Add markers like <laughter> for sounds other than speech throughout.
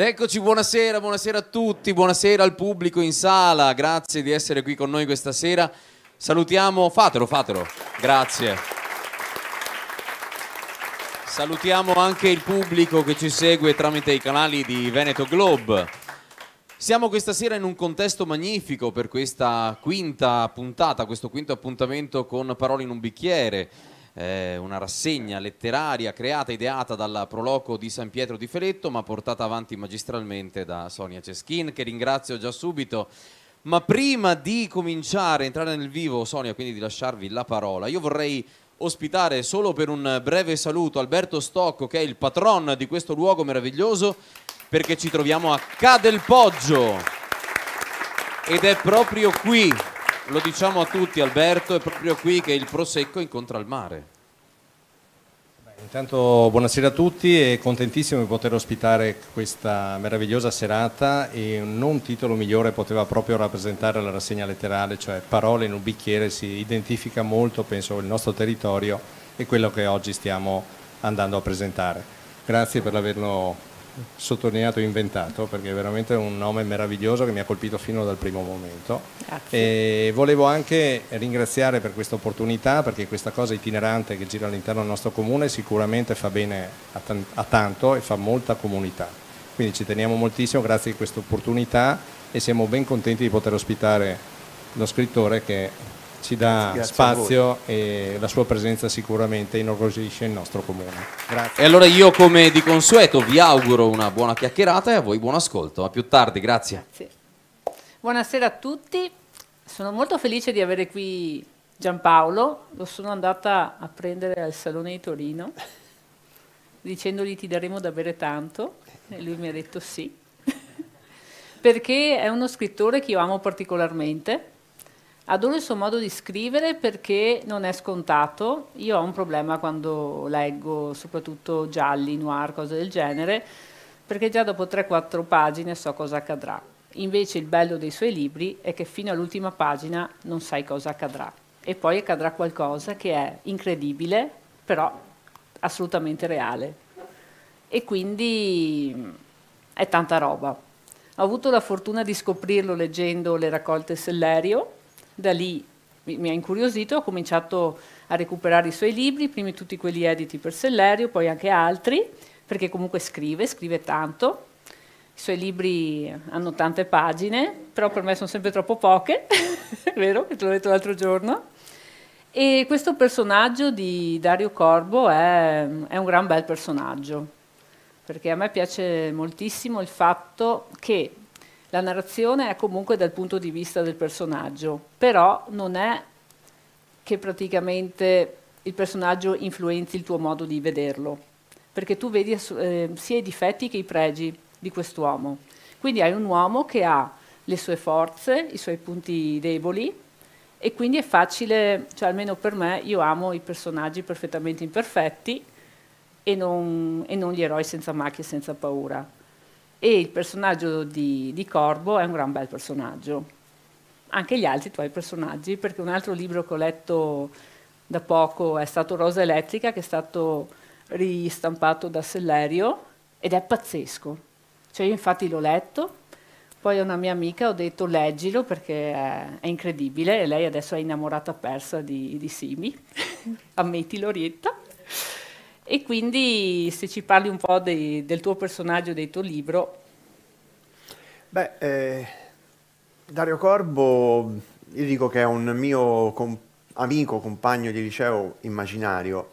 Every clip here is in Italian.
Ed eccoci, buonasera, buonasera a tutti, buonasera al pubblico in sala, grazie di essere qui con noi questa sera. Salutiamo, fatelo, fatelo, grazie. Salutiamo anche il pubblico che ci segue tramite i canali di Veneto Globe. Siamo questa sera in un contesto magnifico per questa quinta puntata, questo quinto appuntamento con Parole in un bicchiere eh, una rassegna letteraria creata e ideata dal Proloco di San Pietro di Feletto ma portata avanti magistralmente da Sonia Ceschin che ringrazio già subito. Ma prima di cominciare a entrare nel vivo, Sonia, quindi di lasciarvi la parola, io vorrei ospitare solo per un breve saluto Alberto Stocco che è il patron di questo luogo meraviglioso perché ci troviamo a Cadelpoggio ed è proprio qui lo diciamo a tutti Alberto, è proprio qui che il Prosecco incontra il mare. Intanto buonasera a tutti e contentissimo di poter ospitare questa meravigliosa serata e non titolo migliore poteva proprio rappresentare la rassegna letterale, cioè parole in un bicchiere si identifica molto, penso, il nostro territorio e quello che oggi stiamo andando a presentare. Grazie per averlo sottolineato inventato perché è veramente un nome meraviglioso che mi ha colpito fino dal primo momento. Grazie. E volevo anche ringraziare per questa opportunità perché questa cosa itinerante che gira all'interno del nostro comune sicuramente fa bene a, t- a tanto e fa molta comunità. Quindi ci teniamo moltissimo, grazie di questa opportunità e siamo ben contenti di poter ospitare lo scrittore che ci dà Grazie spazio e la sua presenza sicuramente inorgoglisce il nostro comune. Grazie. E allora io come di consueto vi auguro una buona chiacchierata e a voi buon ascolto. A più tardi, grazie. grazie. Buonasera a tutti, sono molto felice di avere qui Giampaolo, lo sono andata a prendere al Salone di Torino dicendogli ti daremo da bere tanto e lui mi ha detto sì, <laughs> perché è uno scrittore che io amo particolarmente Adoro il suo modo di scrivere perché non è scontato. Io ho un problema quando leggo, soprattutto gialli, noir, cose del genere, perché già dopo 3-4 pagine so cosa accadrà. Invece il bello dei suoi libri è che fino all'ultima pagina non sai cosa accadrà. E poi accadrà qualcosa che è incredibile, però assolutamente reale. E quindi mm, è tanta roba. Ho avuto la fortuna di scoprirlo leggendo le raccolte Sellerio, da lì mi ha incuriosito, ho cominciato a recuperare i suoi libri, prima tutti quelli editi per Sellerio, poi anche altri, perché comunque scrive, scrive tanto. I suoi libri hanno tante pagine, però per me sono sempre troppo poche, è <laughs> vero? Che te l'ho detto l'altro giorno. E questo personaggio di Dario Corbo è, è un gran bel personaggio, perché a me piace moltissimo il fatto che la narrazione è comunque dal punto di vista del personaggio, però non è che praticamente il personaggio influenzi il tuo modo di vederlo, perché tu vedi eh, sia i difetti che i pregi di quest'uomo. Quindi hai un uomo che ha le sue forze, i suoi punti deboli e quindi è facile, cioè almeno per me, io amo i personaggi perfettamente imperfetti e non, e non gli eroi senza macchie, senza paura e il personaggio di, di Corbo è un gran bel personaggio. Anche gli altri tuoi personaggi, perché un altro libro che ho letto da poco è stato Rosa Elettrica, che è stato ristampato da Sellerio ed è pazzesco. Cioè io infatti l'ho letto, poi a una mia amica ho detto leggilo perché è, è incredibile e lei adesso è innamorata persa di, di Simi, <laughs> ammettilo Rietta. E quindi se ci parli un po' dei, del tuo personaggio, del tuo libro. Beh, eh, Dario Corbo, io dico che è un mio comp amico, compagno di liceo immaginario.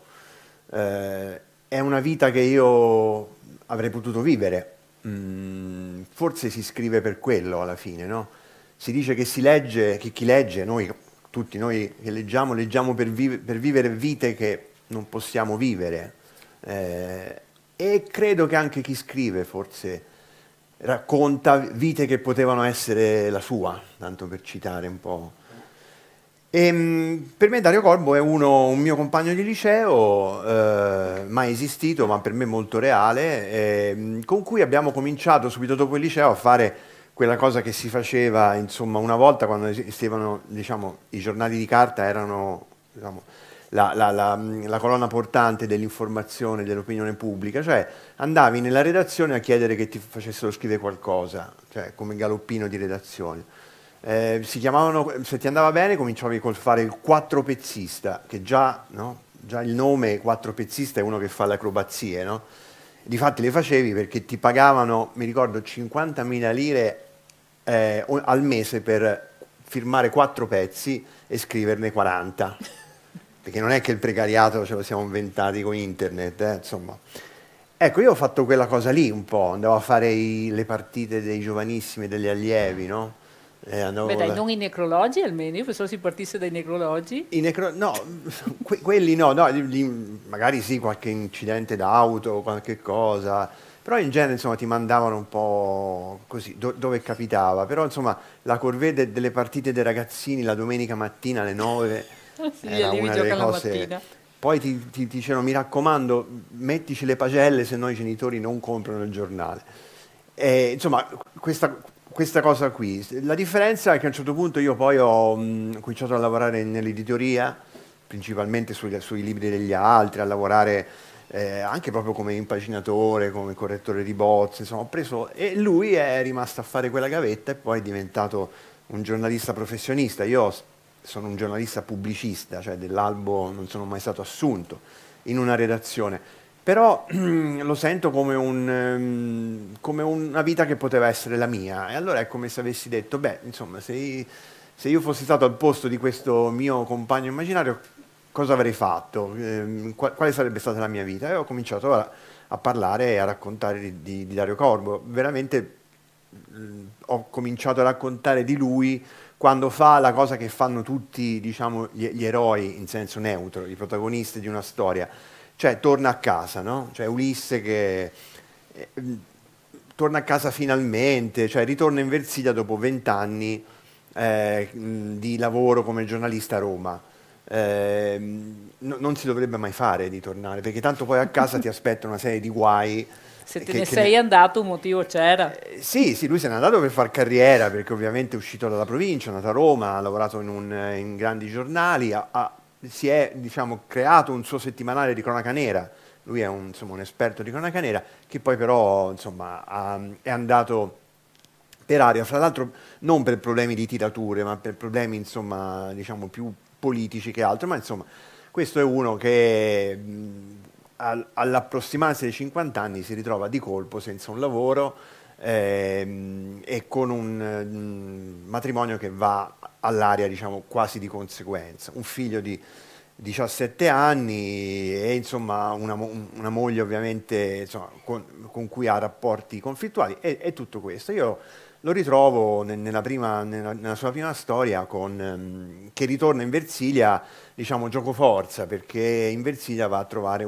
Eh, è una vita che io avrei potuto vivere. Mm, forse si scrive per quello alla fine, no? Si dice che si legge, che chi legge, noi tutti noi che leggiamo, leggiamo per, vive, per vivere vite che non possiamo vivere eh, e credo che anche chi scrive forse racconta vite che potevano essere la sua, tanto per citare un po'. E, ehm, per me Dario Corbo è uno, un mio compagno di liceo, eh, mai esistito, ma per me molto reale, eh, con cui abbiamo cominciato subito dopo il liceo a fare quella cosa che si faceva insomma, una volta quando esistevano diciamo, i giornali di carta erano diciamo, la, la, la, mm, la colonna portante dell'informazione, dell'opinione pubblica, cioè andavi nella redazione a chiedere che ti facessero scrivere qualcosa, cioè come galoppino di redazione. Eh, chiamavano, se ti andava bene cominciavi col fare il quattropezzista, che già, no? già il nome quattropezzista è uno che fa le acrobazie, no? Difatti le facevi perché ti pagavano, mi ricordo, 50.000 lire eh, al mese per firmare quattro pezzi e scriverne 40 perché non è che il precariato ce cioè, lo siamo inventati con internet, eh, insomma. Ecco, io ho fatto quella cosa lì un po', andavo a fare i, le partite dei giovanissimi, degli allievi, no? Eh, Beh, dai, da... non i necrologi almeno, io pensavo si partisse dai necrologi. I necro... No, que quelli no, no gli, magari sì, qualche incidente d'auto, qualche cosa, però in genere insomma ti mandavano un po' così, do dove capitava, però insomma la corvée de delle partite dei ragazzini la domenica mattina alle 9 sì, era una delle cose... Poi ti, ti, dicevano, mi raccomando, mettici le pagelle se no i genitori non comprano il giornale. E, insomma, questa, questa cosa qui. La differenza è che a un certo punto io poi ho mh, cominciato a lavorare nell'editoria, principalmente sui, sui, libri degli altri, a lavorare eh, anche proprio come impaginatore, come correttore di bozze, insomma, ho preso, e lui è rimasto a fare quella gavetta e poi è diventato un giornalista professionista. Io ho sono un giornalista pubblicista, cioè dell'albo non sono mai stato assunto in una redazione, però mm, lo sento come, un, mm, come una vita che poteva essere la mia e allora è come se avessi detto, beh, insomma, se, se io fossi stato al posto di questo mio compagno immaginario, cosa avrei fatto? Ehm, quale sarebbe stata la mia vita? E ho cominciato a, a parlare e a raccontare di, di Dario Corbo, veramente mm, ho cominciato a raccontare di lui quando fa la cosa che fanno tutti diciamo, gli, gli, eroi in senso neutro, i protagonisti di una storia, cioè torna a casa, no? cioè Ulisse che eh, torna a casa finalmente, cioè ritorna in Versilia dopo vent'anni eh, di lavoro come giornalista a Roma. Eh, no, non si dovrebbe mai fare di tornare, perché tanto poi a casa ti aspetta una serie di guai se te che, ne sei ne... andato un motivo c'era. Eh, sì, sì, lui se n'è andato per far carriera, perché ovviamente è uscito dalla provincia, è nato a Roma, ha lavorato in, un, eh, in grandi giornali, ha, ha, si è diciamo, creato un suo settimanale di cronaca nera. Lui è un, insomma, un esperto di cronaca nera che poi però insomma, ha, è andato per aria, fra l'altro non per problemi di tirature, ma per problemi insomma, diciamo, più politici che altro, ma insomma questo è uno che all'approssimarsi dei 50 anni si ritrova di colpo senza un lavoro ehm, e con un mh, mm, matrimonio che va all'aria diciamo, quasi di conseguenza. Un figlio di 17 anni e insomma una, una moglie ovviamente insomma, con, con, cui ha rapporti conflittuali e, e tutto questo. Io lo ritrovo nella, prima, nella, sua prima storia con, ehm, che ritorna in Versilia, diciamo giocoforza, perché in Versilia va a trovare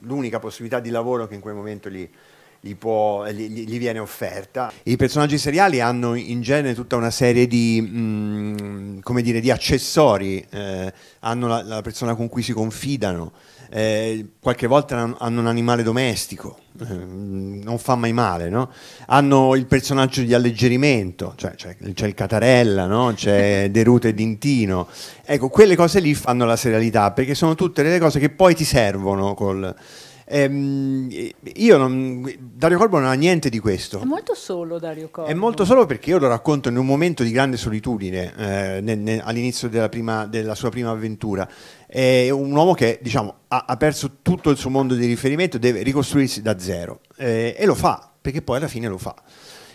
l'unica possibilità di lavoro che in quel momento gli, gli, può, gli, gli, viene offerta. I personaggi seriali hanno in genere tutta una serie di, mh, mm, dire, di accessori, eh, hanno la, la persona con cui si confidano, eh, qualche volta hanno un animale domestico, eh, non fa mai male, no? hanno il personaggio di alleggerimento, cioè, c'è, c'è il Catarella, no? c'è <laughs> Deruta e Dintino, ecco, quelle cose lì fanno la serialità perché sono tutte le cose che poi ti servono col Ehm, non, Dario Corbo non ha niente di questo. È molto solo Dario Corbo. È molto solo perché io lo racconto in un momento di grande solitudine eh, ne, ne, all'inizio della, prima, della sua prima avventura è un uomo che diciamo, ha, ha, perso tutto il suo mondo di riferimento, deve ricostruirsi da zero eh, e lo fa, perché poi alla fine lo fa.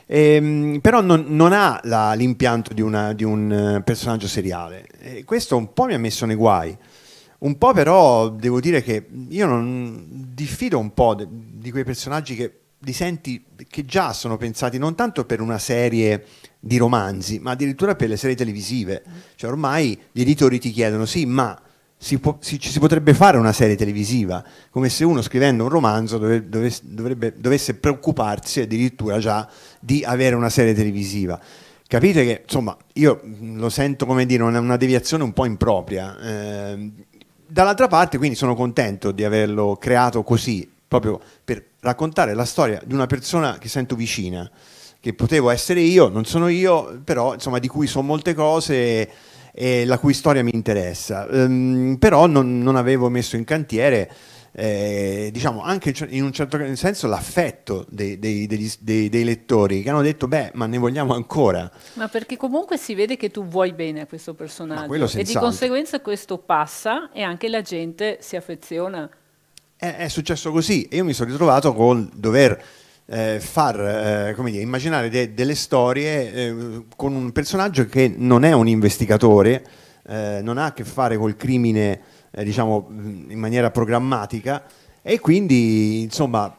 Ehm, però non, non ha la, l'impianto di, una, di, un eh, personaggio seriale. E eh, questo un po' mi ha messo nei guai. Un po' però devo dire che io non diffido un po' de, di quei personaggi che li senti che già sono pensati non tanto per una serie di romanzi, ma addirittura per le serie televisive. Cioè ormai gli editori ti chiedono sì, ma si può, si, ci si potrebbe fare una serie televisiva, come se uno scrivendo un romanzo dove, dove, dovrebbe, dovesse preoccuparsi addirittura già di avere una serie televisiva. Capite che, insomma, io lo sento come dire una, una deviazione un po' impropria. Eh, dall'altra parte quindi sono contento di averlo creato così, proprio per raccontare la storia di una persona che sento vicina, che potevo essere io, non sono io, però insomma di cui so molte cose e la cui storia mi interessa. Um, però non, non avevo messo in cantiere eh, diciamo anche in un certo senso l'affetto dei, dei, dei, dei, lettori che hanno detto beh ma ne vogliamo ancora ma perché comunque si vede che tu vuoi bene a questo personaggio e di conseguenza questo passa e anche la gente si affeziona è, è successo così e io mi sono ritrovato col dover eh, far eh, come dire, immaginare de, delle storie eh, con un personaggio che non è un investigatore eh, non ha a che fare col crimine eh, diciamo, in maniera programmatica e quindi insomma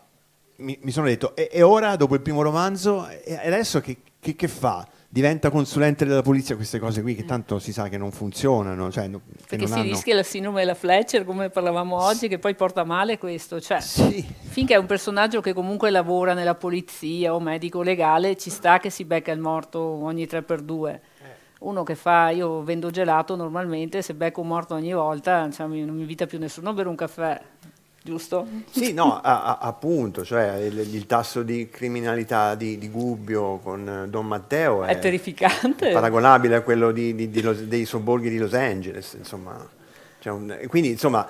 mi, mi sono detto e, e, ora dopo il primo romanzo e adesso che, che, che fa? diventa consulente della polizia, queste cose qui che mm. tanto si sa che non funzionano. Cioè, che Perché si hanno... rischia la sindrome della Fletcher, come parlavamo oggi, che poi porta male questo. Cioè, sì. Finché è un personaggio che comunque lavora nella polizia o medico legale, ci sta che si becca il morto ogni 3 per 2 uno che fa, io vendo gelato normalmente, se becco un morto ogni volta cioè, non mi invita più nessuno a bere un caffè, giusto? Sì, no, a, a, appunto, cioè il, il, tasso di criminalità di, di, Gubbio con Don Matteo è, è terrificante. È paragonabile a quello di, di, Los, dei sobborghi di Los Angeles, insomma. Cioè un, quindi, insomma,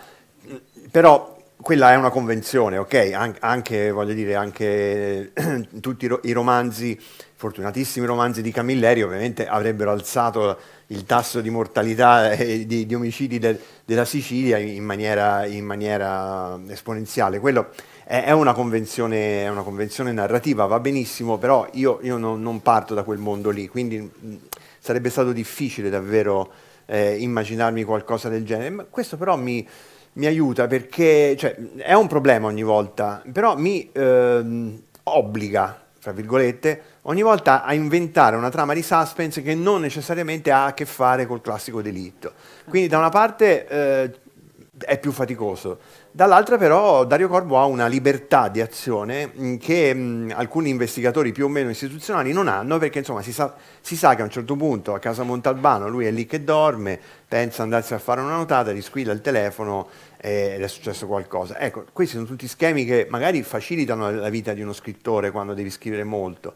però quella è una convenzione, ok? An anche, voglio dire, anche <clears throat> tutti i romanzi fortunatissimi romanzi di Camilleri ovviamente avrebbero alzato il tasso di mortalità <laughs> e di, di omicidi de, della Sicilia in maniera, in maniera esponenziale. Quello è, è, una è, una convenzione, narrativa, va benissimo, però io, io non, non, parto da quel mondo lì, quindi mm, sarebbe stato difficile davvero eh, immaginarmi qualcosa del genere. Ma questo però mi, mi aiuta perché cioè, è un problema ogni volta, però mi ehm, obbliga, tra virgolette, ogni volta a inventare una trama di suspense che non necessariamente ha a che fare col classico delitto. Quindi da una parte eh, è più faticoso, dall'altra però Dario Corbo ha una libertà di azione mm, che mh, mm, alcuni investigatori più o meno istituzionali non hanno perché insomma si sa, si sa, che a un certo punto a casa Montalbano lui è lì che dorme, pensa andarsi a fare una notata, risquilla il telefono ed è successo qualcosa. Ecco, questi sono tutti schemi che magari facilitano la vita di uno scrittore quando devi scrivere molto,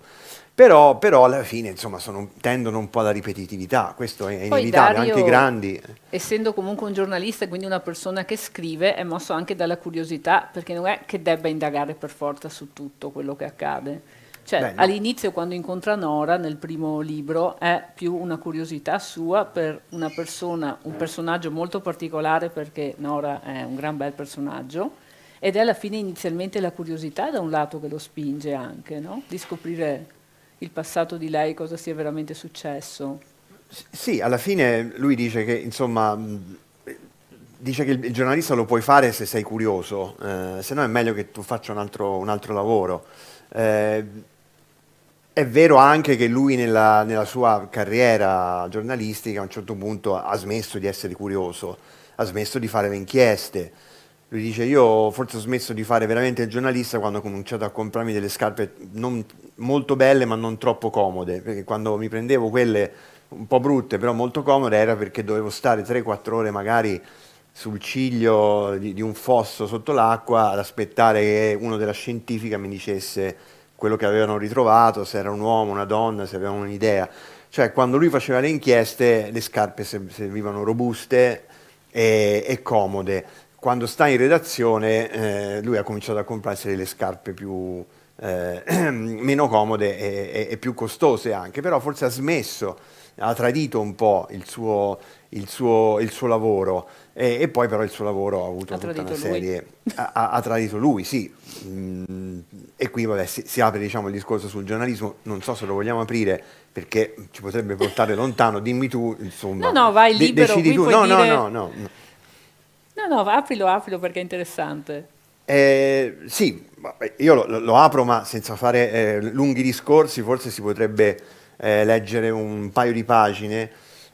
però, però alla fine insomma, sono, tendono un po' alla ripetitività, questo è inevitabile, anche i grandi. Essendo comunque un giornalista e quindi una persona che scrive, è mosso anche dalla curiosità, perché non è che debba indagare per forza su tutto quello che accade cioè, Bello. all'inizio quando incontra Nora nel primo libro è più una curiosità sua per una persona, un personaggio molto particolare perché Nora è un gran bel personaggio ed è alla fine inizialmente la curiosità da un lato che lo spinge anche, no? Di scoprire il passato di lei, cosa sia veramente successo. S- sì, alla fine lui dice che insomma dice che il, il giornalista lo puoi fare se sei curioso, eh, se no è meglio che tu faccia un altro, un altro lavoro. Eh, è vero anche che lui nella, nella, sua carriera giornalistica a un certo punto ha smesso di essere curioso, ha smesso di fare le inchieste. Lui dice io forse ho smesso di fare veramente il giornalista quando ho cominciato a comprarmi delle scarpe non, molto belle ma non troppo comode, perché quando mi prendevo quelle un po' brutte però molto comode era perché dovevo stare 3-4 ore magari sul ciglio di, di un fosso sotto l'acqua ad aspettare che uno della scientifica mi dicesse quello che avevano ritrovato, se era un uomo, una donna, se avevano un'idea. Cioè quando lui faceva le inchieste le scarpe servivano robuste e, e comode. Quando sta in redazione eh, lui ha cominciato a comprarsi le scarpe più, eh, <clears throat> meno comode e, e, e, più costose anche, però forse ha smesso, ha tradito un po' il suo, il suo, il suo lavoro. E, e, poi però il suo lavoro ha avuto ha tutta una serie, ha, ha, tradito lui, sì. Mm, e qui vabbè, si, si, apre diciamo, il discorso sul giornalismo, non so se lo vogliamo aprire perché ci potrebbe portare lontano, dimmi tu, insomma. No, no, vai libero, de- decidi tu. No, dire... no, no, no, no. No, no, aprilo, aprilo perché è interessante. Eh, sì, eh, io lo, lo, apro ma senza fare eh, lunghi discorsi, forse si potrebbe eh, leggere un paio di pagine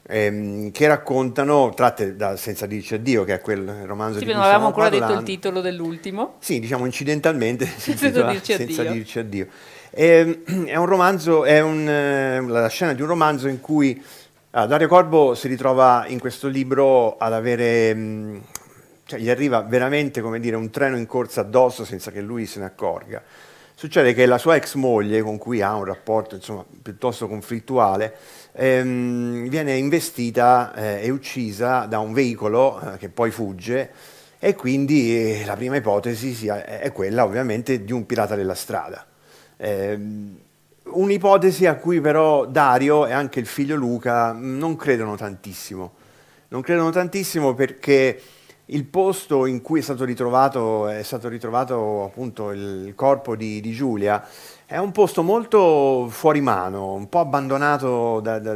ehm, che raccontano, tratte da Senza dirci addio, che è quel romanzo sì, di cui non avevamo ancora parlando. detto il titolo dell'ultimo. Sì, diciamo incidentalmente Senza dirci Senza addio. Dirci ehm, <clears throat> addio. è un romanzo, è un, eh, la scena di un romanzo in cui ah, Dario Corbo si ritrova in questo libro ad avere... Mm, cioè gli arriva veramente come dire, un treno in corsa addosso senza che lui se ne accorga. Succede che la sua ex moglie, con cui ha un rapporto insomma, piuttosto conflittuale, ehm, viene investita eh, e uccisa da un veicolo eh, che poi fugge e quindi eh, la prima ipotesi sia, è quella ovviamente di un pirata della strada. Eh, Un'ipotesi a cui però Dario e anche il figlio Luca non credono tantissimo. Non credono tantissimo perché il posto in cui è stato ritrovato, è stato ritrovato appunto il corpo di, di Giulia è un posto molto fuori mano, un po' abbandonato da, da,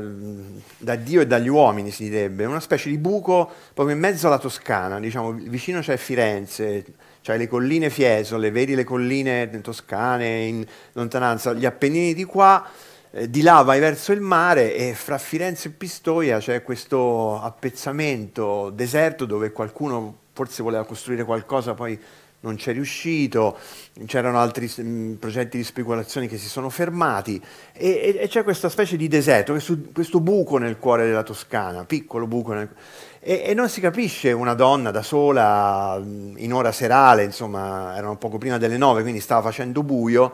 da, Dio e dagli uomini, si direbbe, una specie di buco proprio in mezzo alla Toscana, diciamo, vicino c'è Firenze, c'è le colline Fiesole, vedi le colline toscane in lontananza, gli Appennini di qua, eh, di là vai verso il mare e fra Firenze e Pistoia c'è questo appezzamento deserto dove qualcuno forse voleva costruire qualcosa, poi non c'è riuscito, c'erano altri mh, mm, progetti di speculazione che si sono fermati e, e, e c'è questa specie di deserto, questo, questo, buco nel cuore della Toscana, piccolo buco nel, e, e, non si capisce una donna da sola mm, in ora serale, insomma erano poco prima delle nove quindi stava facendo buio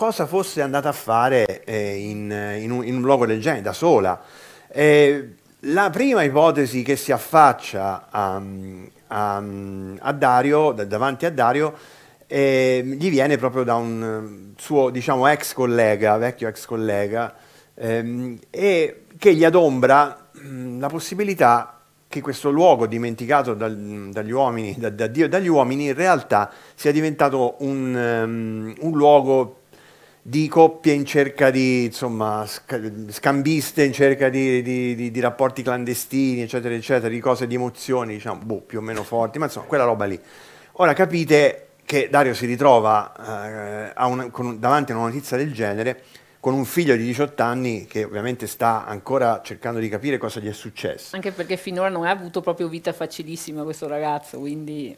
cosa fosse andata a fare eh, in, in, un, in, un, luogo del genere, da sola. Eh, la prima ipotesi che si affaccia a, a, a Dario, davanti a Dario, eh, gli viene proprio da un eh, suo diciamo, ex collega, vecchio ex collega, ehm, e che gli adombra mm, la possibilità che questo luogo dimenticato dal, dagli uomini, da, da, Dio e dagli uomini, in realtà sia diventato un, um, un luogo di coppie in cerca di, insomma, scambiste in cerca di, di, di, di, rapporti clandestini, eccetera, eccetera, di cose, di emozioni, diciamo, boh, più o meno forti, ma insomma, quella roba lì. Ora capite che Dario si ritrova eh, una, con, davanti a una notizia del genere con un figlio di 18 anni che ovviamente sta ancora cercando di capire cosa gli è successo. Anche perché finora non ha avuto proprio vita facilissima questo ragazzo, quindi...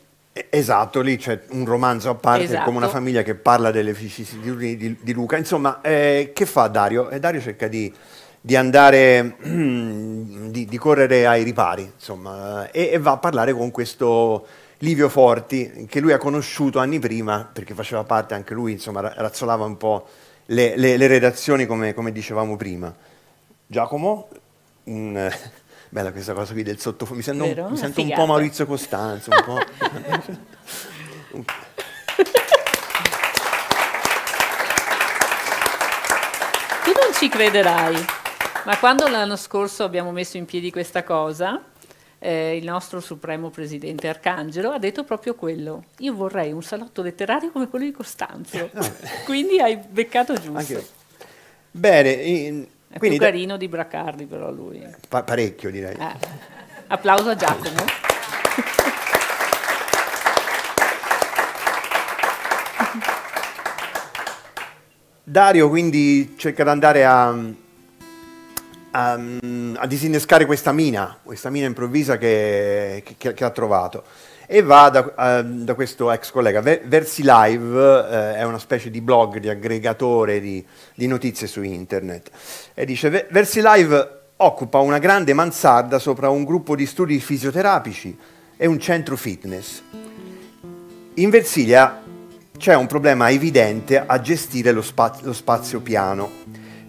Esatto, lì c'è un romanzo a parte esatto. come una famiglia che parla delle vicissitudini di, di, Luca. Insomma, eh, che fa Dario? Eh, Dario cerca di, di andare, <clears throat> di, di, correre ai ripari, insomma, e, e va a parlare con questo Livio Forti, che lui ha conosciuto anni prima, perché faceva parte anche lui, insomma, razzolava un po' le, le, le redazioni come, come, dicevamo prima. Giacomo, un, Bella questa cosa qui del sottofondo, mi, sento, Vero? mi sento un po' Maurizio Costanzo, un po'... tu non ci crederai, ma quando l'anno scorso abbiamo messo in piedi questa cosa, eh, il nostro supremo presidente Arcangelo, ha detto proprio quello. Io vorrei un salotto letterario come quello di Costanzo. Eh, Quindi hai beccato giusto. Bene, è Quindi, più carino di Bracardi però lui. Pa- parecchio direi. Eh. Applauso a Giacomo. Dario quindi cerca di andare a, a, a disinnescare questa mina, questa mina improvvisa che, che, che ha trovato e va da, eh, da questo ex collega. Versi Live eh, è una specie di blog, di aggregatore di, di notizie su internet. E dice, Versi Live occupa una grande mansarda sopra un gruppo di studi fisioterapici e un centro fitness. In Versilia c'è un problema evidente a gestire lo, spa- lo spazio piano,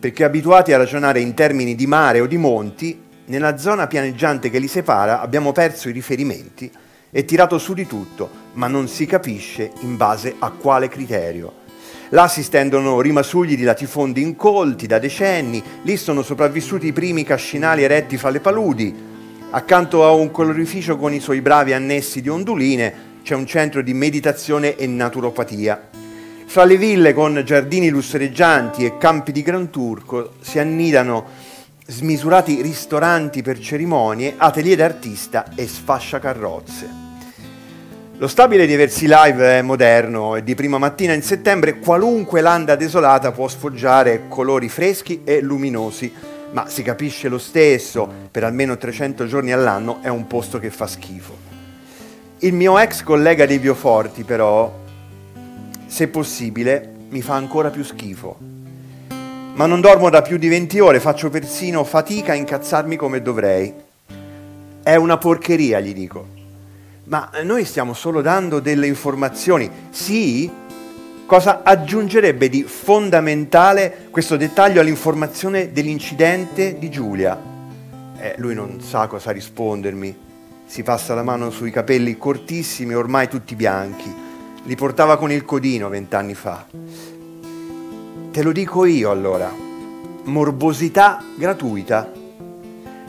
perché abituati a ragionare in termini di mare o di monti, nella zona pianeggiante che li separa abbiamo perso i riferimenti è tirato su di tutto, ma non si capisce in base a quale criterio. Là si stendono rimasugli di latifondi incolti da decenni, lì sono sopravvissuti i primi cascinali eretti fra le paludi. Accanto a un colorificio con i suoi bravi annessi di onduline c'è un centro di meditazione e naturopatia. Fra le ville con giardini lussereggianti e campi di gran turco si annidano smisurati ristoranti per cerimonie, atelier d'artista e sfasciacarrozze. Lo stabile di Versi Live è moderno e di prima mattina in settembre qualunque landa desolata può sfoggiare colori freschi e luminosi, ma si capisce lo stesso, per almeno 300 giorni all'anno è un posto che fa schifo. Il mio ex collega dei Bioforti però, se possibile, mi fa ancora più schifo. Ma non dormo da più di 20 ore, faccio persino fatica a incazzarmi come dovrei. È una porcheria, gli dico ma noi stiamo solo dando delle informazioni. Sì, cosa aggiungerebbe di fondamentale questo dettaglio all'informazione dell'incidente di Giulia? Eh, lui non sa cosa rispondermi. Si passa la mano sui capelli cortissimi, ormai tutti bianchi. Li portava con il codino vent'anni fa. Te lo dico io allora. Morbosità gratuita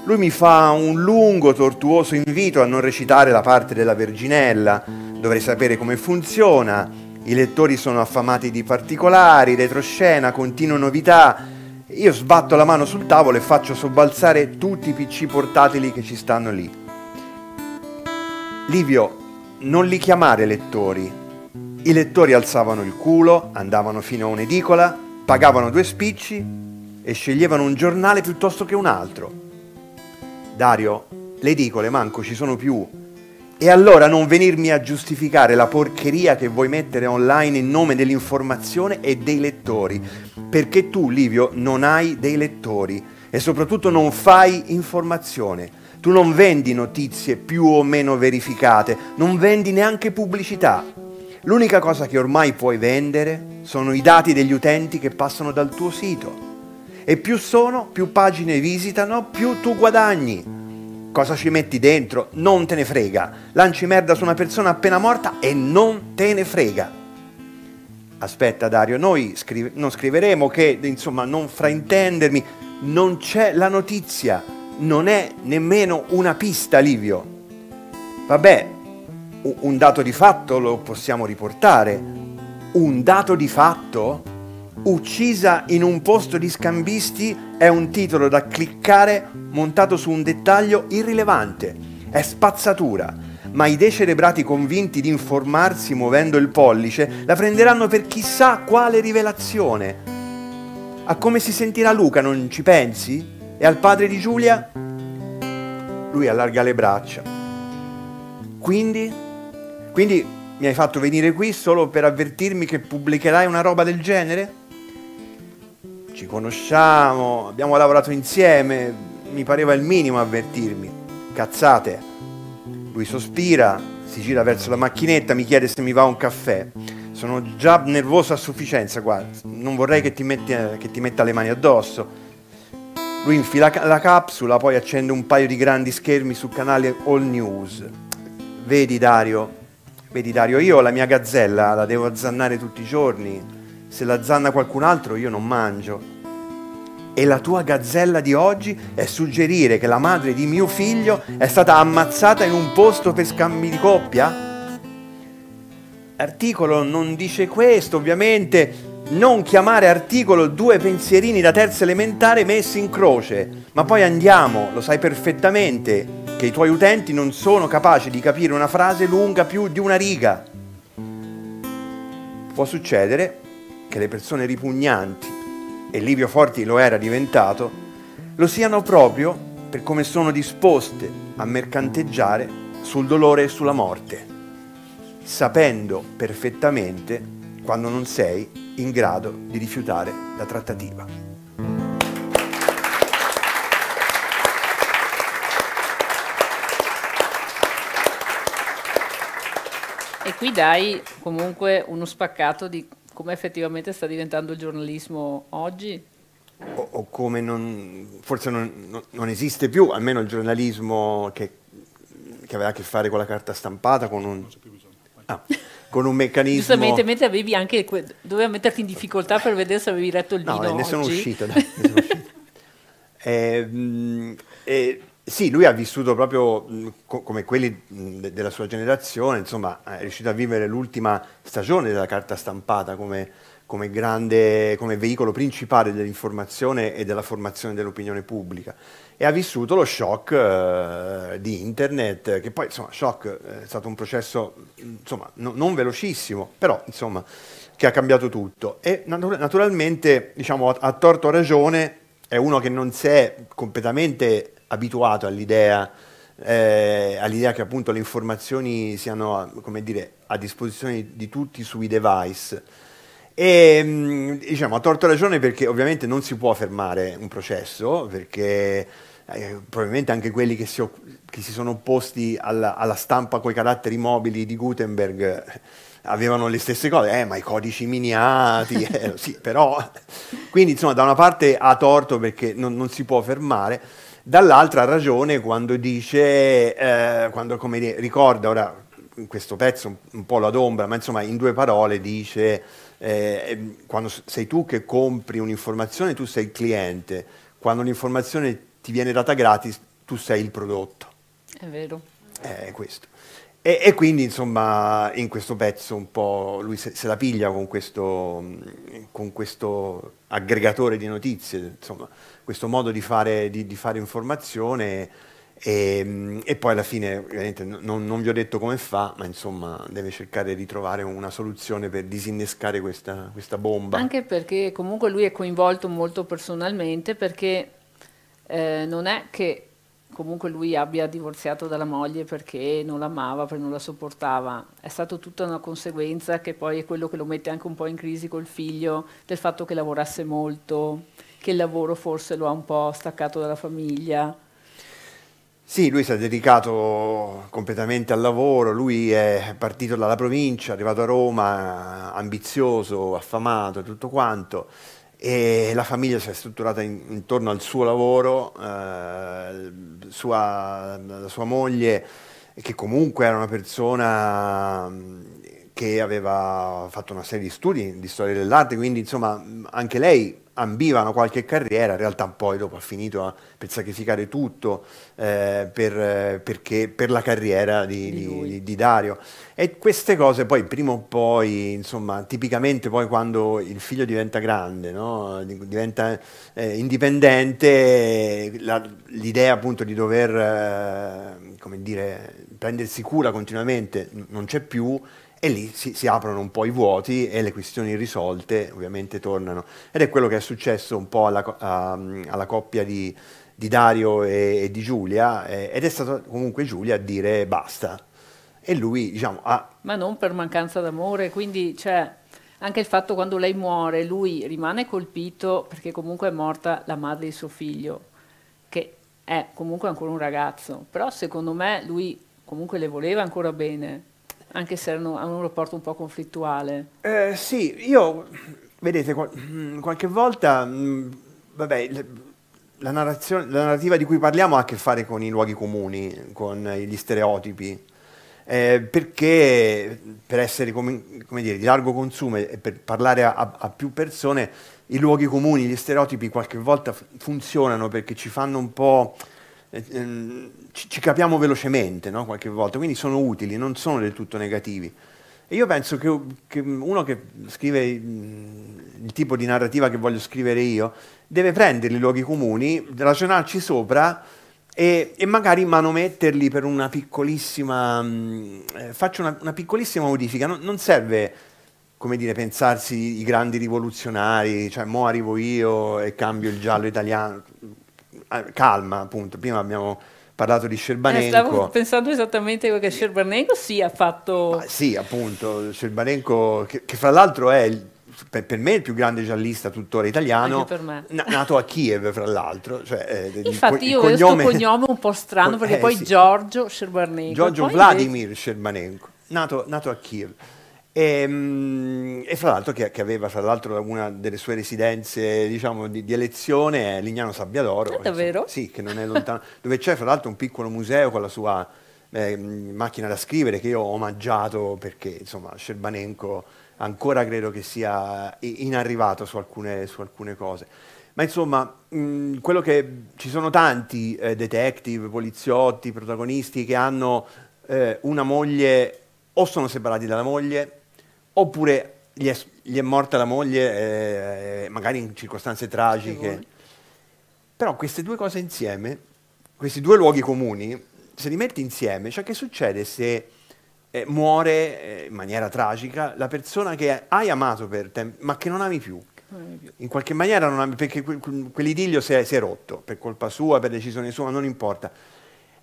lui mi fa un lungo, tortuoso invito a non recitare la parte della Verginella. Dovrei sapere come funziona. I lettori sono affamati di particolari, retroscena, continue novità. Io sbatto la mano sul tavolo e faccio sobbalzare tutti i PC portatili che ci stanno lì. Livio, non li chiamare lettori. I lettori alzavano il culo, andavano fino a un'edicola, pagavano due spicci e sceglievano un giornale piuttosto che un altro. Dario, le edicole manco ci sono più. E allora non venirmi a giustificare la porcheria che vuoi mettere online in nome dell'informazione e dei lettori, perché tu, Livio, non hai dei lettori e soprattutto non fai informazione. Tu non vendi notizie più o meno verificate, non vendi neanche pubblicità. L'unica cosa che ormai puoi vendere sono i dati degli utenti che passano dal tuo sito e più sono, più pagine visitano, più tu guadagni. Cosa ci metti dentro? Non te ne frega. Lanci merda su una persona appena morta e non te ne frega. Aspetta Dario, noi scrive- non scriveremo che, insomma, non fraintendermi, non c'è la notizia, non è nemmeno una pista Livio. Vabbè, un dato di fatto lo possiamo riportare. Un dato di fatto? Uccisa in un posto di scambisti è un titolo da cliccare montato su un dettaglio irrilevante. È spazzatura. Ma i decerebrati convinti di informarsi muovendo il pollice la prenderanno per chissà quale rivelazione. A come si sentirà Luca non ci pensi? E al padre di Giulia? Lui allarga le braccia. Quindi? Quindi mi hai fatto venire qui solo per avvertirmi che pubblicherai una roba del genere? ci conosciamo, abbiamo lavorato insieme, mi pareva il minimo avvertirmi. Cazzate. Lui sospira, si gira verso la macchinetta, mi chiede se mi va un caffè. Sono già nervoso a sufficienza, guarda, non vorrei che ti, metti, che ti metta le mani addosso. Lui infila la capsula, poi accende un paio di grandi schermi sul canale All News. Vedi Dario, vedi Dario, io la mia gazzella la devo azzannare tutti i giorni, se la zanna qualcun altro io non mangio. E la tua gazzella di oggi è suggerire che la madre di mio figlio è stata ammazzata in un posto per scambi di coppia? Articolo non dice questo, ovviamente. Non chiamare articolo due pensierini da terza elementare messi in croce. Ma poi andiamo, lo sai perfettamente, che i tuoi utenti non sono capaci di capire una frase lunga più di una riga. Può succedere, che le persone ripugnanti, e Livio Forti lo era diventato, lo siano proprio per come sono disposte a mercanteggiare sul dolore e sulla morte, sapendo perfettamente quando non sei in grado di rifiutare la trattativa. E qui dai comunque uno spaccato di come effettivamente sta diventando il giornalismo oggi? O, o come non, forse non, non, non, esiste più, almeno il giornalismo che, che, aveva a che fare con la carta stampata, con un, ah, con un meccanismo... Giustamente, mentre avevi anche, doveva metterti in difficoltà per vedere se avevi letto il no, vino No, ne sono uscito, dai, ne sono uscito. eh, <laughs> eh, sì, lui ha vissuto proprio mm, come quelli mm, della sua generazione, insomma, è riuscito a vivere l'ultima stagione della carta stampata come, come, grande, come veicolo principale dell'informazione e della formazione dell'opinione pubblica. E ha vissuto lo shock eh, di internet, che poi, insomma, shock eh, è stato un processo, mm, insomma, no, non velocissimo, però, insomma, che ha cambiato tutto. E nat- naturalmente, diciamo, a, a torto ragione, è uno che non si è completamente abituato all'idea eh, all'idea che appunto le informazioni siano dire, a disposizione di tutti sui device. E mm, diciamo, ha torto ragione perché ovviamente non si può fermare un processo, perché eh, probabilmente anche quelli che si, che si sono opposti alla, alla stampa coi caratteri mobili di Gutenberg eh, avevano le stesse cose, eh, ma i codici miniati, eh, sì, però... <laughs> Quindi insomma da una parte ha torto perché non, non si può fermare, Dall'altra ragione quando dice, eh, quando come dire, ricorda, ora in questo pezzo un po' l'adombra, ma insomma in due parole dice, eh, ehm, quando sei tu che compri un'informazione, tu sei il cliente, quando l'informazione ti viene data gratis, tu sei il prodotto. È vero. Eh, è questo. E, e, quindi, insomma, in questo pezzo un po' lui se, se la piglia con questo, con questo, aggregatore di notizie, insomma, questo modo di fare, di, di fare informazione. E, e, poi alla fine, non, non, vi ho detto come fa, ma insomma, deve cercare di trovare una soluzione per disinnescare questa, questa bomba. Anche perché comunque lui è coinvolto molto personalmente, perché eh, non è che comunque lui abbia divorziato dalla moglie perché non l'amava, perché non la sopportava. È stata tutta una conseguenza che poi è quello che lo mette anche un po' in crisi col figlio, del fatto che lavorasse molto, che il lavoro forse lo ha un po' staccato dalla famiglia. Sì, lui si è dedicato completamente al lavoro, lui è partito dalla provincia, è arrivato a Roma, ambizioso, affamato e tutto quanto e la famiglia si è strutturata in, intorno al suo lavoro, eh, sua, la sua moglie che comunque era una persona mm, che aveva fatto una serie di studi di storia dell'arte, quindi insomma anche lei ambivano qualche carriera, in realtà poi dopo ha finito a, per sacrificare tutto eh, per, perché, per la carriera di, di, di, di, Dario. E queste cose poi prima o poi, insomma, tipicamente poi quando il figlio diventa grande, no? diventa eh, indipendente, l'idea appunto di dover, eh, come dire, prendersi cura continuamente non c'è più e lì si, si, aprono un po' i vuoti e le questioni irrisolte ovviamente tornano. Ed è quello che è successo un po' alla, a, alla coppia di, di Dario e, e, di Giulia, eh, ed è stata comunque Giulia a dire basta. E lui, diciamo, ha... Ma non per mancanza d'amore, quindi cioè, anche il fatto quando lei muore, lui rimane colpito perché comunque è morta la madre di suo figlio, che è comunque ancora un ragazzo, però secondo me lui comunque le voleva ancora bene anche se erano, hanno un rapporto un po' conflittuale. Eh, sì, io, vedete, mm, qualche volta, mh, mm, vabbè, la, narrazione, la narrativa di cui parliamo ha a che fare con i luoghi comuni, con gli stereotipi. Eh, perché per essere come, come dire, di largo consumo e per parlare a, a, più persone, i luoghi comuni, gli stereotipi qualche volta funzionano perché ci fanno un po' Ehm, ci capiamo velocemente no? qualche volta, quindi sono utili, non sono del tutto negativi. E io penso che, che uno che scrive mm, il tipo di narrativa che voglio scrivere io deve prendere i luoghi comuni, ragionarci sopra e, e magari manometterli per una piccolissima, mm, eh, faccio una, una, piccolissima modifica, non, non serve come dire, pensarsi i grandi rivoluzionari, cioè mo arrivo io e cambio il giallo italiano, Ah, calma, appunto, prima abbiamo parlato di Scerbanenko. Eh, stavo pensando esattamente che Scerbanenko si sì, ha fatto... Ma ah, sì, appunto, Scerbanenko, che, che fra l'altro è il, per, per, me il più grande giallista tuttora italiano, nato a Kiev fra l'altro. Cioè, eh, Infatti io ho cognome... questo cognome un po' strano <laughs> eh, perché eh, poi sì. Giorgio Scerbanenko. Giorgio Vladimir invece... Scerbanenko, nato, nato a Kiev. E, ehm, e, fra l'altro che, che, aveva fra l'altro una delle sue residenze diciamo, di, di, elezione è Lignano Sabbiadoro. Ah, davvero? Sì, che non è lontano, <laughs> dove c'è fra l'altro un piccolo museo con la sua eh, macchina da scrivere che io ho omaggiato perché insomma Scerbanenco ancora credo che sia inarrivato su alcune, su alcune cose. Ma insomma, mh, quello che ci sono tanti eh, detective, poliziotti, protagonisti che hanno eh, una moglie o sono separati dalla moglie oppure gli è, gli è morta la moglie, eh, magari in circostanze tragiche. Però queste due cose insieme, questi due luoghi comuni, se li metti insieme, cioè che succede se eh, muore eh, in maniera tragica la persona che hai amato per tempo, ma che non ami più? In qualche maniera non ami, perché quell'idillio si è, si è rotto per colpa sua, per decisione sua, non importa.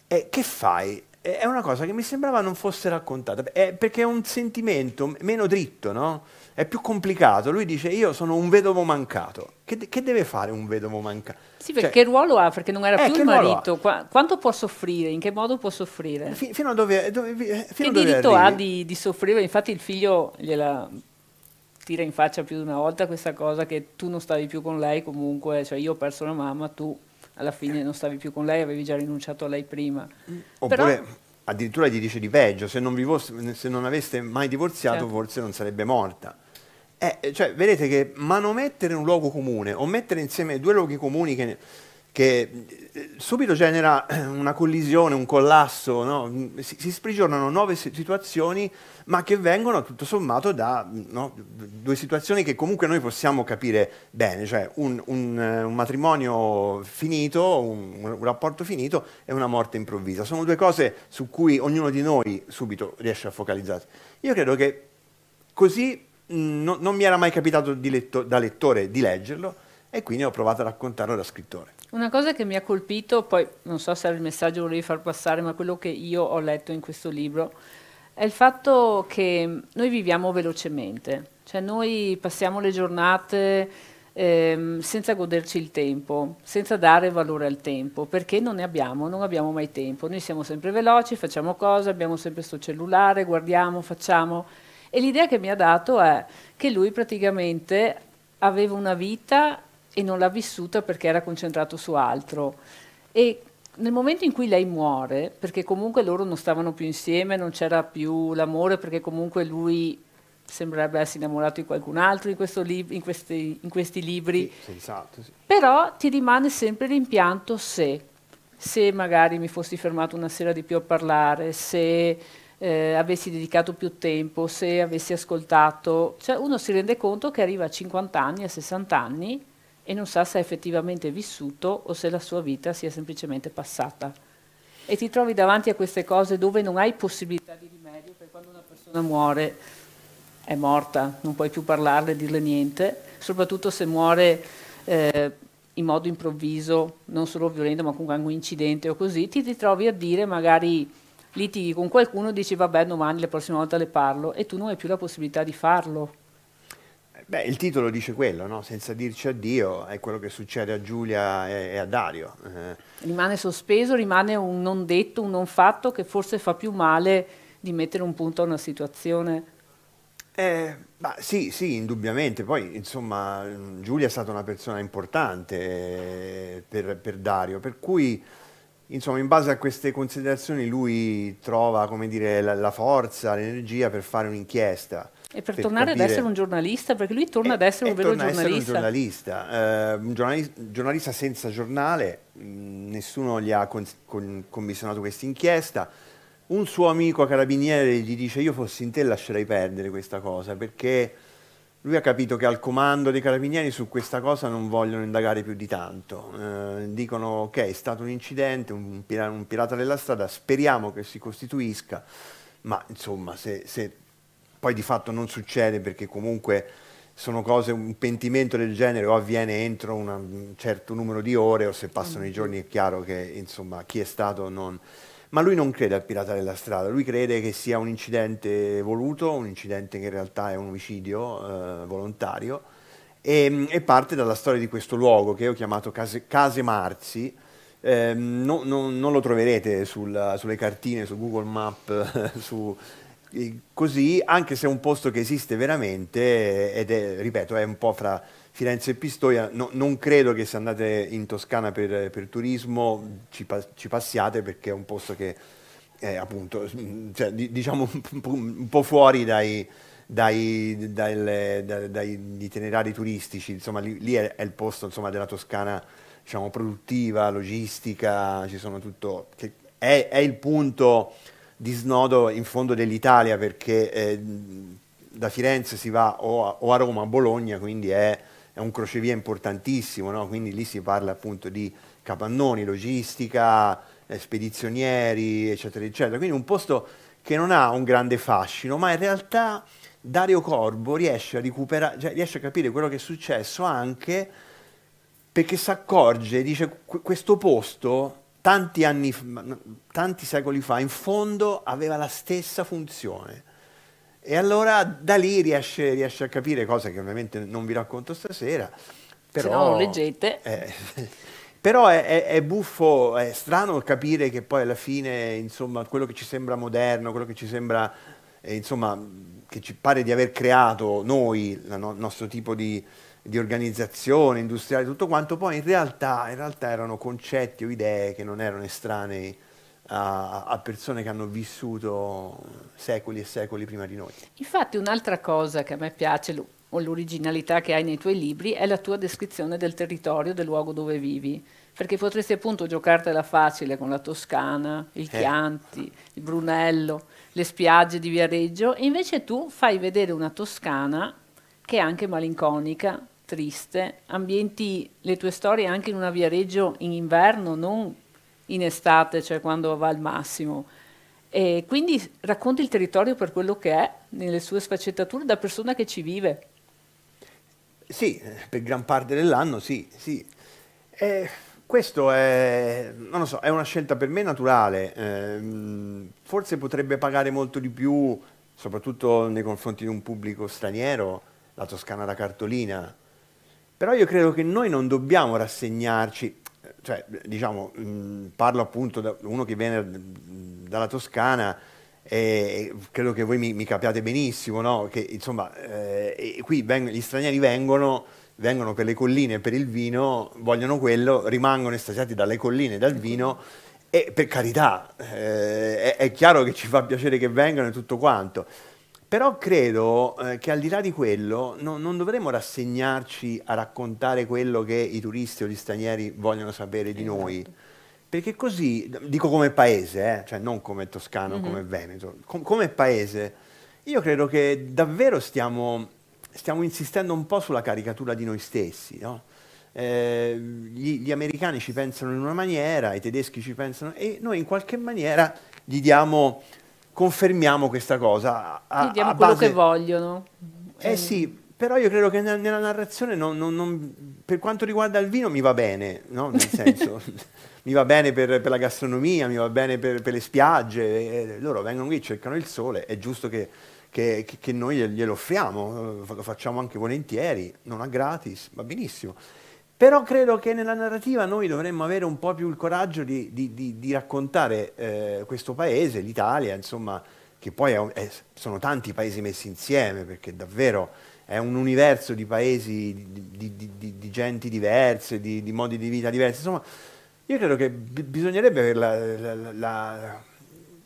E che fai? è una cosa che mi sembrava non fosse raccontata, è perché è un sentimento meno dritto, no? È più complicato. Lui dice: Io sono un vedovo mancato. Che, de- che deve fare un vedovo mancato? Sì, perché cioè, che ruolo ha? Perché non era eh, più il marito. Qu- quanto può soffrire? In che modo può soffrire? F- fino a dove. dove eh, fino che diritto ha di, di soffrire? Infatti, il figlio gliela tira in faccia più di una volta questa cosa che tu non stavi più con lei comunque, cioè io ho perso la mamma, tu alla fine non stavi più con lei, avevi già rinunciato a lei prima. Oppure Però, addirittura gli dice di peggio, se non, vo- se non aveste mai divorziato certo. forse non sarebbe morta. Eh, cioè, vedete che manomettere un luogo comune o mettere insieme due luoghi comuni che... Ne- che eh, subito genera eh, una collisione, un collasso, no? si, si, sprigionano nuove situazioni ma che vengono tutto sommato da no? due situazioni che comunque noi possiamo capire bene, cioè un, un, eh, un matrimonio finito, un, un, rapporto finito e una morte improvvisa. Sono due cose su cui ognuno di noi subito riesce a focalizzarsi. Io credo che così mm, no, non mi era mai capitato letto, da lettore di leggerlo e quindi ho provato a raccontarlo da scrittore. Una cosa che mi ha colpito, poi non so se era il messaggio che volevi far passare, ma quello che io ho letto in questo libro, è il fatto che noi viviamo velocemente, cioè noi passiamo le giornate ehm, senza goderci il tempo, senza dare valore al tempo, perché non ne abbiamo, non abbiamo mai tempo, noi siamo sempre veloci, facciamo cose, abbiamo sempre sto cellulare, guardiamo, facciamo. E l'idea che mi ha dato è che lui praticamente aveva una vita e non l'ha vissuta perché era concentrato su altro. E nel momento in cui lei muore, perché comunque loro non stavano più insieme, non c'era più l'amore, perché comunque lui sembrerebbe essersi innamorato di qualcun altro in, in, questi, in questi, libri, sì, sensato, sì. però ti rimane sempre l'impianto se, se magari mi fossi fermato una sera di più a parlare, se eh, avessi dedicato più tempo, se avessi ascoltato, cioè uno si rende conto che arriva a 50 anni, a 60 anni e non sa se è effettivamente vissuto o se la sua vita sia semplicemente passata. E ti trovi davanti a queste cose dove non hai possibilità di rimedio, perché quando una persona muore è morta, non puoi più parlarle, dirle niente, soprattutto se muore eh, in modo improvviso, non solo violento, ma con un incidente o così, ti ritrovi a dire magari litighi con qualcuno, dici vabbè domani la prossima volta le parlo e tu non hai più la possibilità di farlo Beh, il titolo dice quello, no? senza dirci addio, è quello che succede a Giulia e, a Dario. Eh. Rimane sospeso, rimane un non detto, un non fatto che forse fa più male di mettere un punto a una situazione. Eh, sì, sì, indubbiamente. Poi, insomma, mm, Giulia è stata una persona importante eh, per, per Dario, per cui insomma, in base a queste considerazioni lui trova, dire, la, la forza, l'energia per fare un'inchiesta. E per, per tornare capire... ad essere un giornalista, perché lui torna e, eh, ad essere un eh, vero giornalista. Essere un giornalista, eh, un giornalista, giornalista senza giornale, mh, mm, nessuno gli ha con, con, commissionato questa inchiesta. Un suo amico carabiniere gli dice io fossi in te lascerei perdere questa cosa perché lui ha capito che al comando dei carabinieri su questa cosa non vogliono indagare più di tanto. Eh, dicono ok è stato un incidente, un, un pirata della strada, speriamo che si costituisca, ma insomma se, se poi di fatto non succede perché comunque sono cose, un pentimento del genere o avviene entro una, un certo numero di ore o se passano i giorni è chiaro che insomma chi è stato non... Ma lui non crede al pirata della strada, lui crede che sia un incidente voluto, un incidente che in realtà è un omicidio eh, volontario e, e, parte dalla storia di questo luogo che ho chiamato Case, Case Marzi, eh, no, no, non lo troverete sul, sulle cartine, su Google Maps, <laughs> su, così, anche se è un posto che esiste veramente ed è, ripeto, è un po' fra Firenze e Pistoia, no, non credo che se andate in Toscana per, per turismo ci, pa ci, passiate perché è un posto che è appunto, cioè, diciamo un po' fuori dai, dai, dai, dagli itinerari turistici, insomma lì, lì è, è, il posto insomma, della Toscana diciamo, produttiva, logistica, ci sono tutto, è, è il punto di snodo in fondo dell'Italia perché eh, da Firenze si va o a, o a Roma o a Bologna, quindi è, è un crocevia importantissimo, no? quindi lì si parla appunto di capannoni, logistica, eh, spedizionieri, eccetera, eccetera. Quindi un posto che non ha un grande fascino, ma in realtà Dario Corbo riesce a, recuperare, cioè riesce a capire quello che è successo anche perché si accorge, dice questo posto tanti, anni, tanti secoli fa, in fondo aveva la stessa funzione. E allora da lì riesce, riesce a capire cose che ovviamente non vi racconto stasera. Però, Se no leggete. Eh, <laughs> però è, è, è, buffo, è strano capire che poi alla fine, insomma, quello che ci sembra moderno, quello che ci sembra, eh, insomma, che ci pare di aver creato noi, il no nostro tipo di, di organizzazione industriale, tutto quanto, poi in realtà, in realtà erano concetti o idee che non erano estranei a, a, persone che hanno vissuto secoli e secoli prima di noi. Infatti un'altra cosa che a me piace, o l'originalità che hai nei tuoi libri, è la tua descrizione del territorio, del luogo dove vivi, perché potresti appunto giocartela facile con la Toscana, il eh. Chianti, il Brunello, le spiagge di Viareggio, e invece tu fai vedere una Toscana che è anche malinconica, triste, ambienti le tue storie anche in una Viareggio in inverno, non in estate, cioè quando va al massimo. E quindi racconti il territorio per quello che è, nelle sue sfaccettature, da persona che ci vive. Sì, per gran parte dell'anno sì, sì. Eh, questo è, so, è, una scelta per me naturale, eh, forse potrebbe pagare molto di più, soprattutto nei confronti di un pubblico straniero, la Toscana da cartolina, però io credo che noi non dobbiamo rassegnarci, cioè, diciamo, mh, mm, parlo appunto da uno che viene dalla Toscana, e credo che voi mi, mi capiate benissimo, no? che insomma, eh, qui veng- gli stranieri vengono, vengono per le colline, per il vino, vogliono quello, rimangono estasiati dalle colline, dal vino, e per carità, eh, è, è chiaro che ci fa piacere che vengano e tutto quanto, però credo eh, che al di là di quello no, non dovremmo rassegnarci a raccontare quello che i turisti o gli stranieri vogliono sapere di noi. Esatto. Perché così, dico come paese, eh, cioè non come toscano, mm -hmm. come veneto, com come paese, io credo che davvero stiamo, stiamo, insistendo un po' sulla caricatura di noi stessi. No? Eh, gli, gli americani ci pensano in una maniera, i tedeschi ci pensano e noi in qualche maniera gli diamo confermiamo questa cosa. A, Gli diamo a quello base... che vogliono. Eh cioè, sì, però io credo che nella narrazione, non, non, non, per quanto riguarda il vino, mi va bene, no? nel <laughs> senso, <laughs> mi va bene per, per, la gastronomia, mi va bene per, per le spiagge, eh, loro vengono qui, cercano il sole, è giusto che, che, che noi glielo offriamo, eh, lo facciamo anche volentieri, non a gratis, va benissimo. Però credo che nella narrativa noi dovremmo avere un po' più il coraggio di, di, di, di raccontare eh, questo paese, l'Italia, insomma, che poi un, è, sono tanti paesi messi insieme, perché davvero è un universo di paesi, di, genti diverse, di, modi di vita diversi. Insomma, io credo che bisognerebbe avere la, la, la,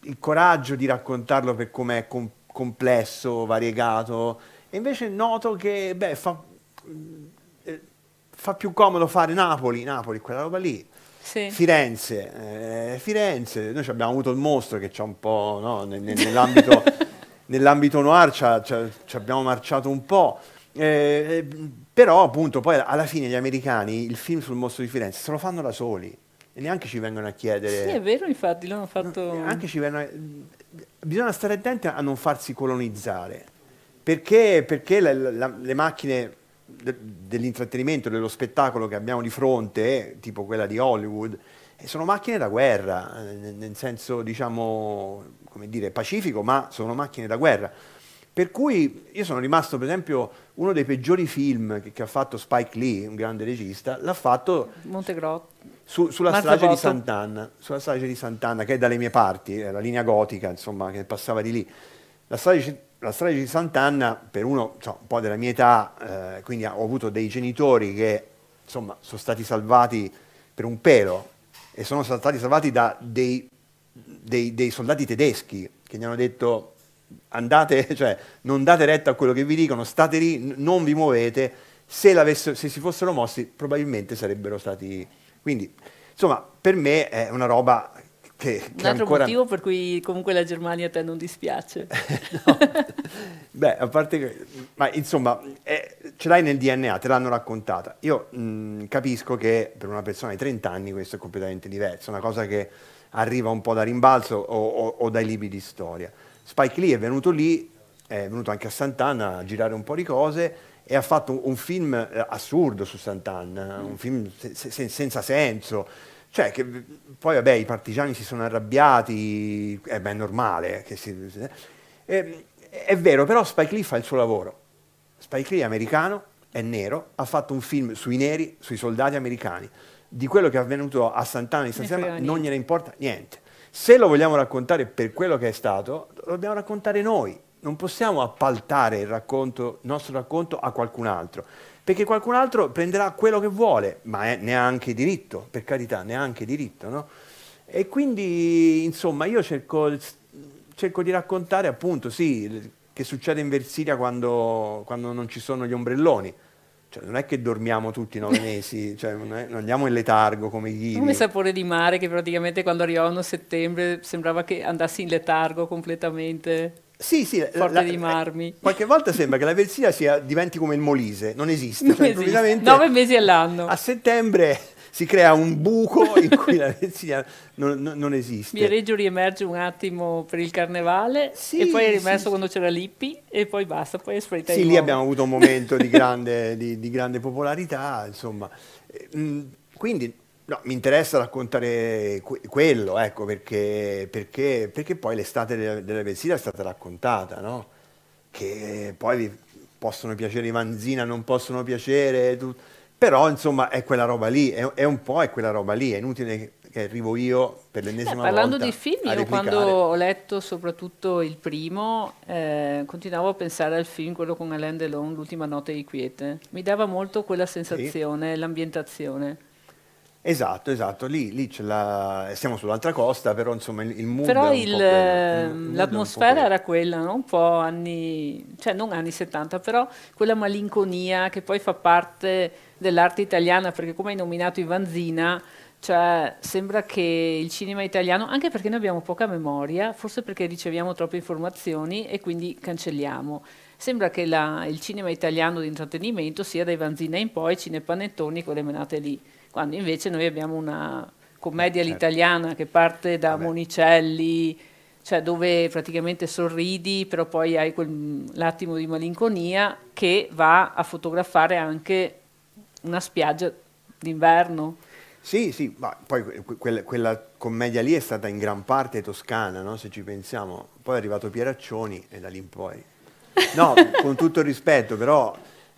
il coraggio di raccontarlo per com'è com complesso, variegato, e invece noto che beh, fa, fa più comodo fare Napoli, Napoli, quella roba lì. Sì. Firenze, eh, Firenze, noi abbiamo avuto il mostro che c'è un po' no, nell'ambito, <laughs> nell'ambito noir, ci abbiamo marciato un po'. Eh, eh, però appunto poi alla fine gli americani il film sul mostro di Firenze se lo fanno da soli e neanche ci vengono a chiedere. Sì, è vero, infatti, l'hanno fatto. Anche ci vengono a... Bisogna stare attenti a non farsi colonizzare perché, perché la, la, le macchine de, dell'intrattenimento, dello spettacolo che abbiamo di fronte, eh, tipo quella di Hollywood, eh, sono macchine da guerra, eh, nel senso diciamo, come dire, pacifico, ma sono macchine da guerra. Per cui io sono rimasto, per esempio, uno dei peggiori film che, che ha fatto Spike Lee, un grande regista, l'ha fatto su, sulla, strage di Sant'Anna, sulla strage di Sant'Anna, che è dalle mie parti, la linea gotica, insomma, che passava di lì. La strage la strage di Sant'Anna, per uno cioè, un po' della mia età, eh, quindi ho avuto dei genitori che insomma, sono stati salvati per un pelo e sono stati salvati da dei, dei, dei soldati tedeschi che gli hanno detto andate, <laughs> cioè, non date retta a quello che vi dicono, state lì, non vi muovete, se, se si fossero mossi probabilmente sarebbero stati... Quindi, insomma, per me è una roba che, che un altro ancora... motivo per cui comunque la Germania a te non dispiace. <laughs> Beh, a parte che, ma insomma, è, eh, ce l'hai nel DNA, te l'hanno raccontata. Io mh, mm, capisco che per una persona di 30 anni questo è completamente diverso, una cosa che arriva un po' da rimbalzo o, o, o dai libri di storia. Spike Lee è venuto lì, è venuto anche a Sant'Anna a girare un po' di cose e ha fatto un, un film eh, assurdo su Sant'Anna, mm. un film se, se, senza senso cioè, che, poi vabbè, i partigiani si sono arrabbiati, eh, beh, è normale. Si, eh, è vero, però Spike Lee fa il suo lavoro. Spike Lee è americano, è nero, ha fatto un film sui neri, sui soldati americani. Di quello che è avvenuto a Sant'Anna di San Sema non gliene importa niente. Se lo vogliamo raccontare per quello che è stato, lo dobbiamo raccontare noi. Non possiamo appaltare il, racconto, il nostro racconto a qualcun altro perché qualcun altro prenderà quello che vuole, ma è, neanche diritto, per carità, neanche diritto, no? E quindi, insomma, io cerco, cerco di raccontare, appunto, sì, che succede in Versilia quando, quando non ci sono gli ombrelloni, cioè, non è che dormiamo tutti nove <laughs> mesi, cioè, non, non, andiamo in letargo come gli Come sapore di mare che praticamente quando arrivavano a settembre sembrava che andassi in letargo completamente. Sì, sì, forte la, dei marmi. Eh, qualche volta sembra che la Versilia sia, diventi come il Molise, non esiste. Non cioè, esiste. Nove mesi all'anno. A settembre si crea un buco <laughs> in cui la Versilia non, non, non, esiste. Viareggio riemerge un attimo per il carnevale sì, e poi è rimesso sì, quando c'era Lippi e poi basta, poi è sparita Sì, lì nuovo. abbiamo avuto un momento di <laughs> grande, di, di grande popolarità, insomma. Eh, quindi No, mi interessa raccontare que- quello, ecco, perché, perché, perché, poi l'estate della, della Versilia è stata raccontata, no? Che poi vi possono piacere i Manzina, non possono piacere, tu... però insomma è quella roba lì, è, è, un po' è quella roba lì, è inutile che arrivo io per l'ennesima Beh, parlando volta. Parlando di film, io quando ho letto soprattutto il primo, eh, continuavo a pensare al film, quello con Alain Delon, L'ultima notte di quiete, mi dava molto quella sensazione, sì. l'ambientazione. Esatto, esatto, lì, lì la... siamo sull'altra costa, però insomma il, il mood Però l'atmosfera era quella, no? un po' anni, cioè non anni 70, però quella malinconia che poi fa parte dell'arte italiana, perché come hai nominato Ivanzina, cioè, sembra che il cinema italiano, anche perché noi abbiamo poca memoria, forse perché riceviamo troppe informazioni e quindi cancelliamo. Sembra che la, il cinema italiano di intrattenimento sia dai Vanzina in poi, cinepanettoni, quelle menate lì quando invece noi abbiamo una commedia eh, certo. all'italiana certo. che parte da Vabbè. Monicelli, cioè dove praticamente sorridi, però poi hai quell'attimo di malinconia che va a fotografare anche una spiaggia d'inverno. Sì, sì, ma poi quella, quella commedia lì è stata in gran parte toscana, no? se ci pensiamo. Poi è arrivato Pieraccioni e da lì in poi. No, <laughs> con tutto il rispetto, però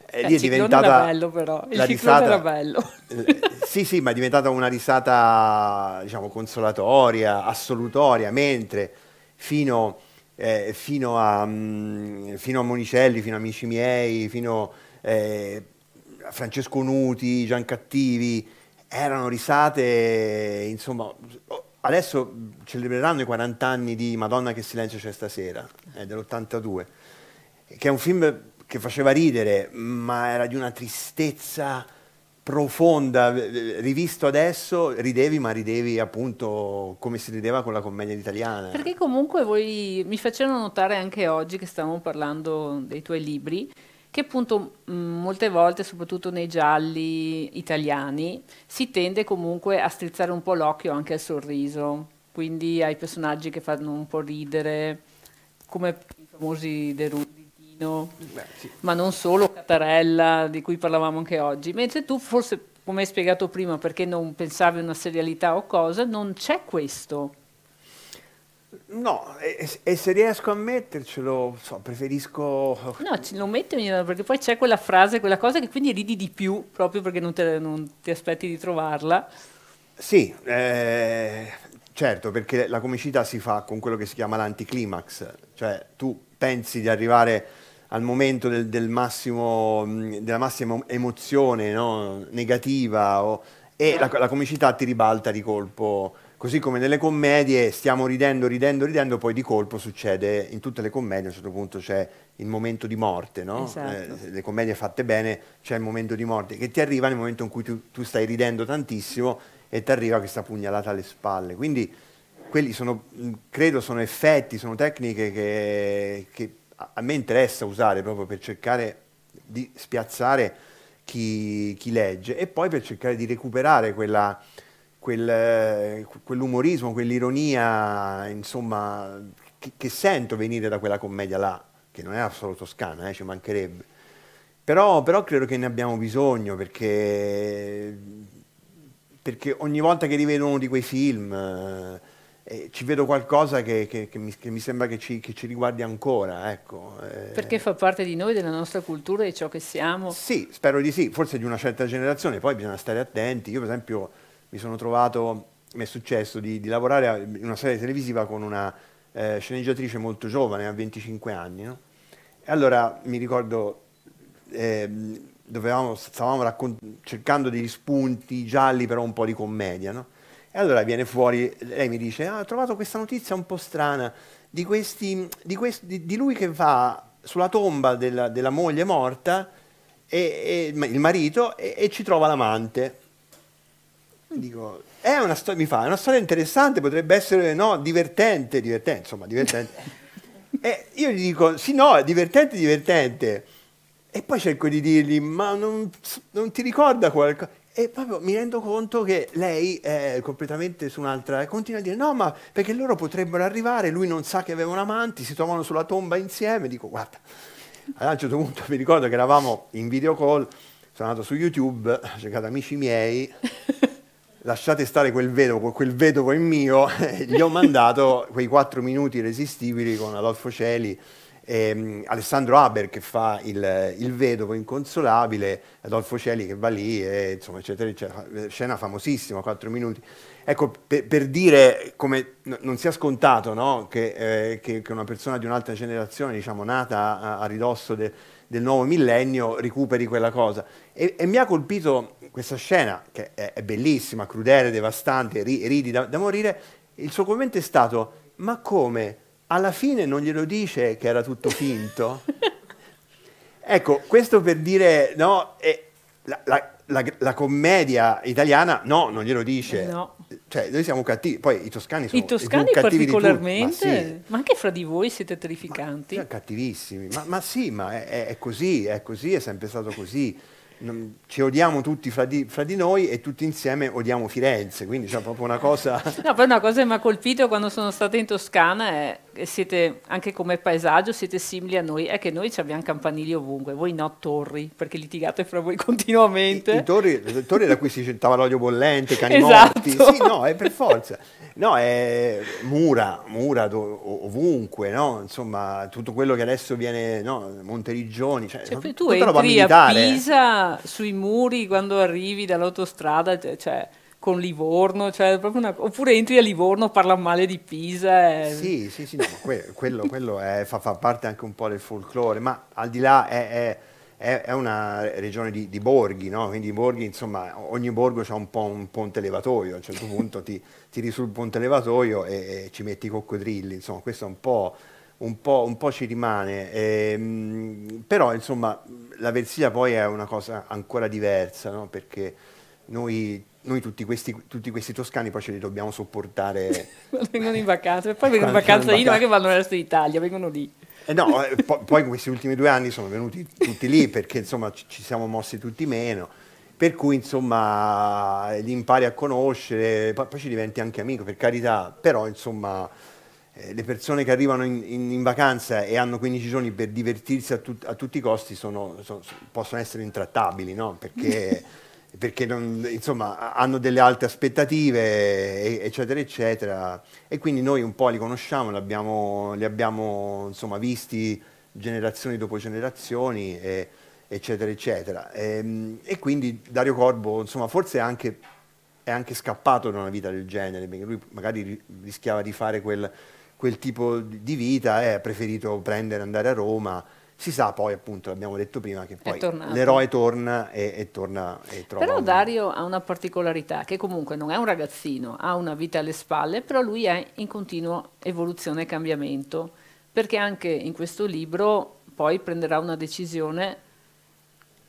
e eh, lì eh, è cioè, diventata... Era bello però, il la risata... era bello. Eh, sì, sì, ma è diventata una risata, diciamo, consolatoria, assolutoria, mentre fino, eh, fino, a, mm, fino, a, Monicelli, fino a Amici miei, fino eh, a Francesco Nuti, Gian Cattivi, erano risate, insomma... Adesso celebreranno i 40 anni di Madonna che silenzio c'è stasera, è dell'82, che è un film che faceva ridere, ma era di una tristezza profonda, eh, eh, rivisto adesso, ridevi, ma ridevi appunto come si rideva con la commedia italiana. Perché comunque voi mi facevano notare anche oggi che stavamo parlando dei tuoi libri, che appunto mh, mm, molte volte, soprattutto nei gialli italiani, si tende comunque a strizzare un po' l'occhio anche al sorriso, quindi ai personaggi che fanno un po' ridere, come i famosi De Russo Martino, Beh, sì. ma non solo Catarella, di cui parlavamo anche oggi. Mentre tu forse, come hai spiegato prima, perché non pensavi a una serialità o cosa, non c'è questo. No, e, e, se riesco a mettercelo, so, preferisco... No, lo metti perché poi c'è quella frase, quella cosa che quindi ridi di più, proprio perché non, te, non ti aspetti di trovarla. Sì, eh, certo, perché la comicità si fa con quello che si chiama l'anticlimax, cioè tu pensi di arrivare al momento del, del massimo, mm, della massima emozione no? negativa o, e la, la, comicità ti ribalta di colpo. Così come nelle commedie stiamo ridendo, ridendo, ridendo, poi di colpo succede, in tutte le commedie a un certo punto c'è il momento di morte, no? esatto. eh, le commedie fatte bene c'è il momento di morte, che ti arriva nel momento in cui tu, tu stai ridendo tantissimo e ti arriva questa pugnalata alle spalle. Quindi quelli sono, credo, sono effetti, sono tecniche che, che a, me interessa usare proprio per cercare di spiazzare chi, chi legge e poi per cercare di recuperare quella, quel, quell'umorismo, quell'ironia, insomma, che, che, sento venire da quella commedia là, che non è solo toscana, eh, ci mancherebbe. Però, però credo che ne abbiamo bisogno perché perché ogni volta che rivedo uno di quei film eh, eh, ci vedo qualcosa che, che, che, mi, che, mi, sembra che ci, ci riguardi ancora. Ecco. Eh. Perché fa parte di noi, della nostra cultura, di ciò che siamo. Sì, spero di sì, forse di una certa generazione, poi bisogna stare attenti. Io per esempio mi sono trovato, mi è successo di, di lavorare in una serie televisiva con una eh, sceneggiatrice molto giovane, a 25 anni. No? E allora mi ricordo, ehm, dovevamo, stavamo cercando degli spunti gialli, però un po' di commedia. No? E allora viene fuori, lei mi dice, ah, ho trovato questa notizia un po' strana di, questi, di, questi, di lui che va sulla tomba della, della moglie morta, e, e, il marito, e, e ci trova l'amante. Dico, è una storia, mi fa, è una storia interessante, potrebbe essere no, divertente, divertente, insomma, divertente. e io gli dico, sì, no, è divertente, divertente. E poi cerco di dirgli, ma non, non ti ricorda qualcosa? E proprio mi rendo conto che lei è completamente su un'altra. continua a dire: no, ma perché loro potrebbero arrivare, lui non sa che avevano amanti, si trovano sulla tomba insieme. Dico, guarda. ad un certo punto <laughs> mi ricordo che eravamo in video call, sono andato su YouTube, ho cercato amici miei. <laughs> lasciate stare quel vedovo, quel vedovo è mio, <laughs> gli ho mandato quei quattro minuti irresistibili con Adolfo Celi ehm, Alessandro Haber che fa il, il, vedovo inconsolabile, Adolfo Celi che va lì, e, insomma, eccetera, eccetera, eh, scena famosissima, 4 minuti. Ecco, per, per dire come non sia scontato no? che, eh, che, che, una persona di un'altra generazione, diciamo, nata a, a ridosso de, del nuovo millennio, recuperi quella cosa. E, e, mi ha colpito questa scena, che è, è bellissima, crudele, devastante, ri, ridi da, da morire, il suo commento è stato, ma come? alla fine non glielo dice che era tutto finto? ecco, questo per dire, no, eh, la, la, la, la, commedia italiana no, non glielo dice. No. Cioè, noi siamo cattivi, poi i toscani sono I toscani particolarmente, ma, sì. ma, anche fra di voi siete terrificanti. Ma, cattivissimi, ma, ma sì, ma è, è, così, è così, è sempre stato così non, ci odiamo tutti fra di, fra di, noi e tutti insieme odiamo Firenze, quindi c'è proprio una cosa... <laughs> No, poi una cosa che mi ha colpito quando sono stata in Toscana è che siete, anche come paesaggio, siete simili a noi, è che noi abbiamo campanili ovunque, voi no torri, perché litigate fra voi <laughs> continuamente. I, i torri, le torri da cui si citava l'olio bollente, i cani esatto. morti, sì, no, è per forza. No, è mura, mura ovunque, no? Insomma, tutto quello che adesso viene, no? Monteriggioni, cioè, cioè, tu entri a Pisa sui muri quando arrivi dall'autostrada, cioè, cioè con Livorno, cioè una... oppure entri a Livorno, parla male di Pisa. E... Sì, sì, sì, no, que- quello, quello è, fa, fa, parte anche un po' del folklore, ma al di là è, è, è una regione di, di borghi, no? quindi borghi, insomma, ogni borgo ha un po' un ponte levatoio, a un certo punto ti tiri sul ponte levatoio e, e ci metti i coccodrilli, insomma, questo è un po' un po', un po ci rimane, ehm, però insomma la Versia poi è una cosa ancora diversa, no? perché noi noi tutti questi, tutti questi, toscani poi ce li dobbiamo sopportare. <laughs> vengono in vacanza, e poi vengono in vacanza lì, non è che vanno nel resto d'Italia, vengono lì. Eh no, eh, po poi questi ultimi due anni sono venuti tutti lì perché insomma ci siamo mossi tutti meno, per cui insomma li impari a conoscere, poi, poi ci diventi anche amico, per carità, però insomma eh, le persone che arrivano in, in, in, vacanza e hanno 15 giorni per divertirsi a, tut, a tutti i costi sono, sono, possono essere intrattabili, no? perché, <laughs> perché non, insomma, hanno delle alte aspettative, eccetera, eccetera. E quindi noi un po' li conosciamo, li abbiamo, li abbiamo insomma, visti generazioni dopo generazioni, e, eccetera, eccetera. E, ehm, e, quindi Dario Corbo, insomma, forse è anche, è anche scappato da una vita del genere, perché lui magari rischiava di fare quel quel tipo di vita e ha preferito prendere, andare a Roma, si sa poi appunto, l'abbiamo detto prima, che poi l'eroe torna e, e, torna e trova... Però Dario ha una particolarità, che comunque non è un ragazzino, ha una vita alle spalle, però lui è in continua evoluzione e cambiamento, perché anche in questo libro poi prenderà una decisione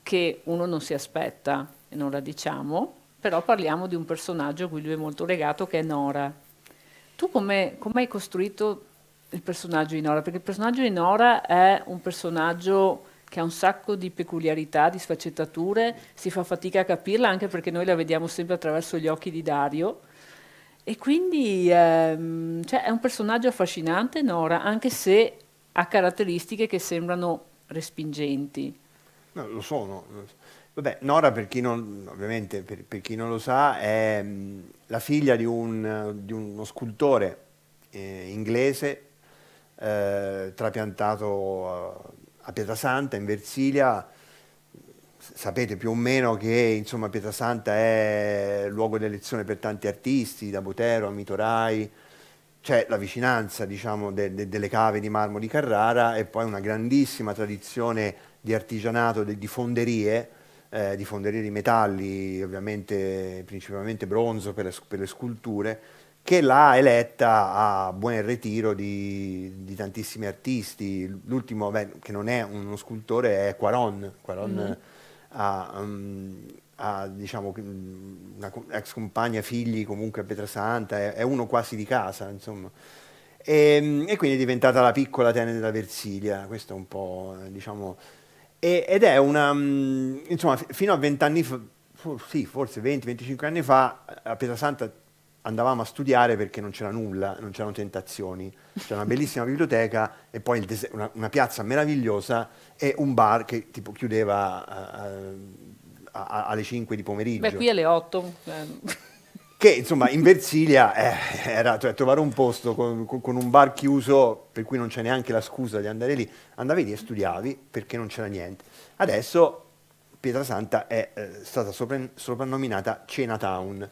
che uno non si aspetta, e non la diciamo, però parliamo di un personaggio a cui lui è molto legato, che è Nora tu come hai costruito il personaggio di Nora? Perché il personaggio di Nora è un personaggio che ha un sacco di peculiarità, di sfaccettature, si fa fatica a capirla anche perché noi la vediamo sempre attraverso gli occhi di Dario. E quindi ehm, cioè è un personaggio affascinante Nora, anche se ha caratteristiche che sembrano respingenti. No, lo sono, Vabbè, Nora, per chi non, ovviamente, per, per chi non lo sa, è mm, la figlia di, un, di uno scultore eh, inglese eh, trapiantato eh, a Pietrasanta, in Versilia. Sapete più o meno che insomma, Pietrasanta è luogo di elezione per tanti artisti, da Botero a Mitorai, c'è la vicinanza diciamo, de, de, delle cave di marmo di Carrara e poi una grandissima tradizione di artigianato, de, di fonderie, eh, di fonderie di metalli, ovviamente principalmente bronzo per le, per le, sculture, che l'ha eletta a buon ritiro di, di tantissimi artisti. L'ultimo, beh, che non è uno scultore, è Quaron. Quaron mm-hmm. ha, um, ha diciamo, mm, una ex compagna, figli comunque a Pietrasanta, è, è uno quasi di casa, insomma. E, ehm, e, quindi è diventata la piccola Atene della Versilia, questo è un po', eh, diciamo, e, ed è una... Mm, insomma, fino a 20 anni fa, sì, forse 20-25 anni fa, a Pietrasanta andavamo a studiare perché non c'era nulla, non c'erano tentazioni. C'era una bellissima biblioteca e poi una, una, piazza meravigliosa e un bar che tipo chiudeva... Uh, alle 5 di pomeriggio. Beh, qui alle 8 che insomma in Versilia eh, era cioè, trovare un posto con, con, un bar chiuso per cui non c'è neanche la scusa di andare lì, andavi lì e studiavi perché non c'era niente. Adesso Pietrasanta è eh, stata soprannominata Cena Town,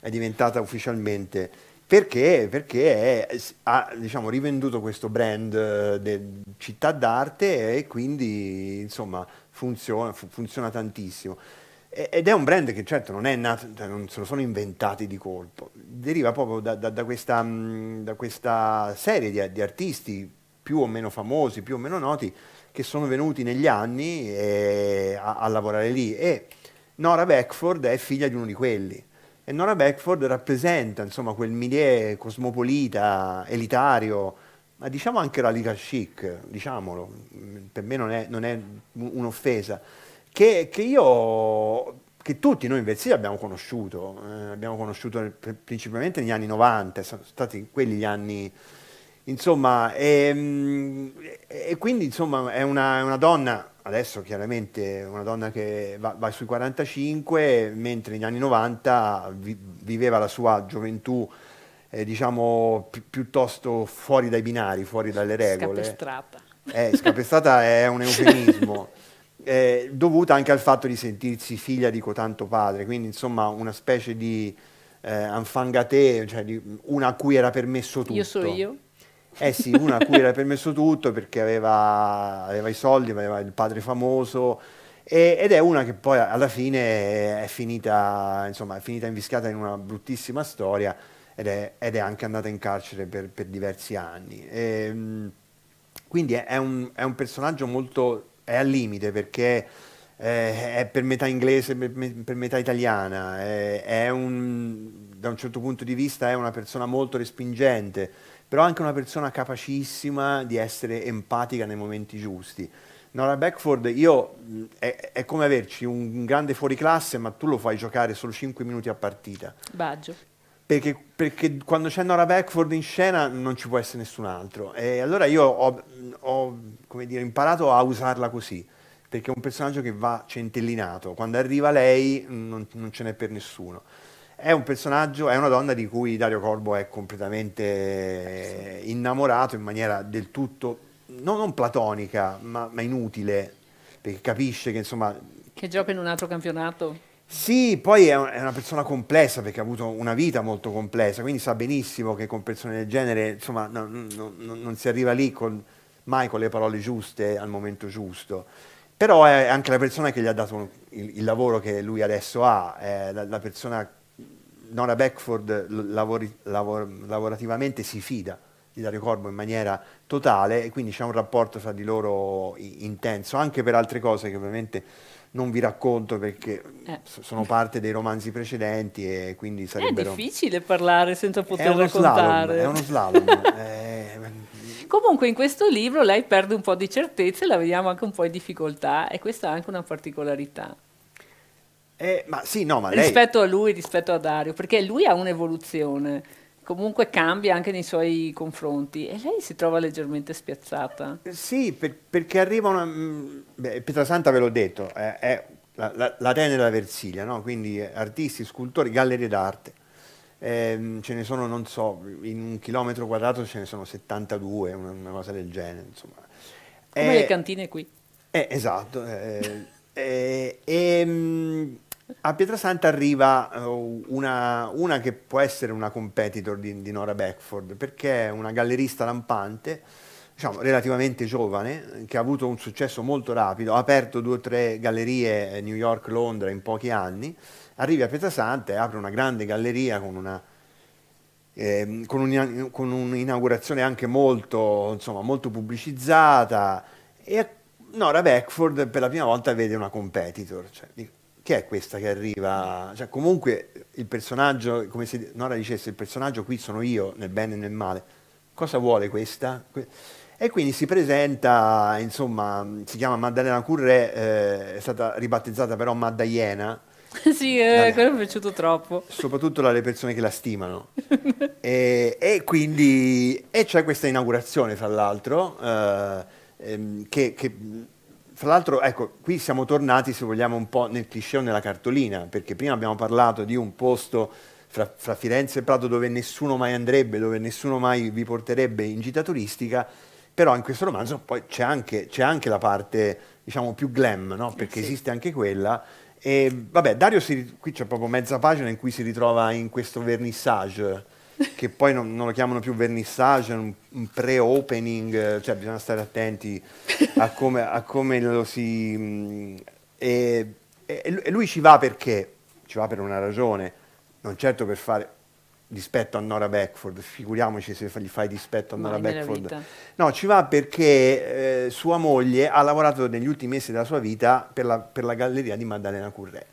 è diventata ufficialmente perché, perché è, ha diciamo, rivenduto questo brand eh, di città d'arte e quindi insomma funziona, funziona tantissimo. Ed è un brand che certo non è nato, cioè, non se lo sono inventati di colpo, deriva proprio da, da, da, questa, mm, da questa, serie di, di, artisti più o meno famosi, più o meno noti, che sono venuti negli anni e, a, a, lavorare lì. E Nora Beckford è figlia di uno di quelli. E Nora Beckford rappresenta insomma, quel milieu cosmopolita, elitario, ma diciamo anche la radical chic, diciamolo, per me non è, non è un'offesa che, che io che tutti noi in invece abbiamo conosciuto, eh, abbiamo conosciuto principalmente negli anni 90, sono stati quelli gli anni, insomma, ehm, e, e quindi insomma è una, una, donna, adesso chiaramente una donna che va, va, sui 45, mentre negli anni 90 viveva la sua gioventù eh, diciamo pi piuttosto fuori dai binari, fuori dalle regole. Scapestrata. Eh, scapestrata è un eufemismo. <laughs> eh, dovuta anche al fatto di sentirsi figlia di cotanto padre, quindi insomma una specie di eh, anfangate, cioè di una a cui era permesso tutto. Io sono io. Eh sì, una a cui era permesso tutto perché aveva, aveva i soldi, aveva il padre famoso e, ed è una che poi alla fine è finita, insomma, è finita inviscata in una bruttissima storia ed è, ed è anche andata in carcere per, per diversi anni. E, ehm, quindi è un, è un personaggio molto è al limite perché eh, è per metà inglese, per metà italiana, è, è un, da un certo punto di vista è una persona molto respingente, però anche una persona capacissima di essere empatica nei momenti giusti. Nora Beckford, io, è, è, come averci un grande fuoriclasse, ma tu lo fai giocare solo 5 minuti a partita. Baggio perché, perché quando c'è Nora Beckford in scena non ci può essere nessun altro. E allora io ho, ho dire, imparato a usarla così, perché è un personaggio che va centellinato, quando arriva lei non, non ce n'è per nessuno. È un personaggio, è una donna di cui Dario Corbo è completamente innamorato in maniera del tutto, no, non platonica, ma, ma inutile, perché capisce che insomma... Che gioca in un altro campionato sì, poi è, una persona complessa perché ha avuto una vita molto complessa, quindi sa benissimo che con persone del genere insomma, no, no, no, non si arriva lì con, mai con le parole giuste al momento giusto. Però è anche la persona che gli ha dato il, il lavoro che lui adesso ha, è la, la persona, Nora Beckford lavori, lavor, lavorativamente si fida di Dario Corbo in maniera totale e quindi c'è un rapporto tra di loro intenso, anche per altre cose che ovviamente non vi racconto perché eh. sono parte dei romanzi precedenti e quindi sarebbero... È difficile parlare senza poter è raccontare. Slalom, è uno slalom. è... <laughs> Eh, Comunque in questo libro lei perde un po' di certezze, la vediamo anche un po' in difficoltà e questa è anche una particolarità. Eh, ma sì, no, ma lei... Rispetto a lui, rispetto a Dario, perché lui ha un'evoluzione comunque cambia anche nei suoi confronti e lei si trova leggermente spiazzata. Sì, per, perché arriva una... Mm, beh, Pietrasanta ve l'ho detto, è, è la, la, la della Versilia, no? quindi artisti, scultori, gallerie d'arte. Eh, ce ne sono, non so, in un chilometro quadrato ce ne sono 72, una, una cosa del genere, insomma. Come eh, le cantine qui. Eh, esatto. e... Eh, eh, ehm, a Pietrasanta arriva eh, una, una, che può essere una competitor di, di, Nora Beckford, perché è una gallerista lampante, diciamo, relativamente giovane, che ha avuto un successo molto rapido, ha aperto due o tre gallerie eh, New York, Londra in pochi anni, arriva a Pietrasanta e apre una grande galleria con una, eh, con, un'inaugurazione anche molto, insomma, molto pubblicizzata e Nora Beckford per la prima volta vede una competitor. Cioè, che è questa che arriva? Cioè, comunque il personaggio, come se Nora dicesse, il personaggio qui sono io, nel bene e nel male. Cosa vuole questa? E quindi si presenta, insomma, si chiama Maddalena Currè, eh, è stata ribattezzata però Maddalena. <laughs> sì, eh, quello mi è piaciuto troppo. Soprattutto dalle persone che la stimano. <laughs> e, e, quindi, e c'è questa inaugurazione, fra l'altro, eh, ehm, che, che fra l'altro, ecco, qui siamo tornati, se vogliamo, un po' nel cliché o nella cartolina, perché prima abbiamo parlato di un posto fra, fra, Firenze e Prato dove nessuno mai andrebbe, dove nessuno mai vi porterebbe in gita turistica, però in questo romanzo poi c'è anche, anche, la parte, diciamo, più glam, no? Eh, perché eh sì. esiste anche quella. E vabbè, Dario, si, qui c'è proprio mezza pagina in cui si ritrova in questo vernissage che poi non, non, lo chiamano più vernissage, un, un pre-opening, cioè bisogna stare attenti a come, a come lo si... Mh, mm, e, e, lui ci va perché? Ci va per una ragione, non certo per fare dispetto a Nora Beckford, figuriamoci se gli fai dispetto a Nora Mai Beckford. No, ci va perché eh, sua moglie ha lavorato negli ultimi mesi della sua vita per la, per la galleria di Maddalena Currè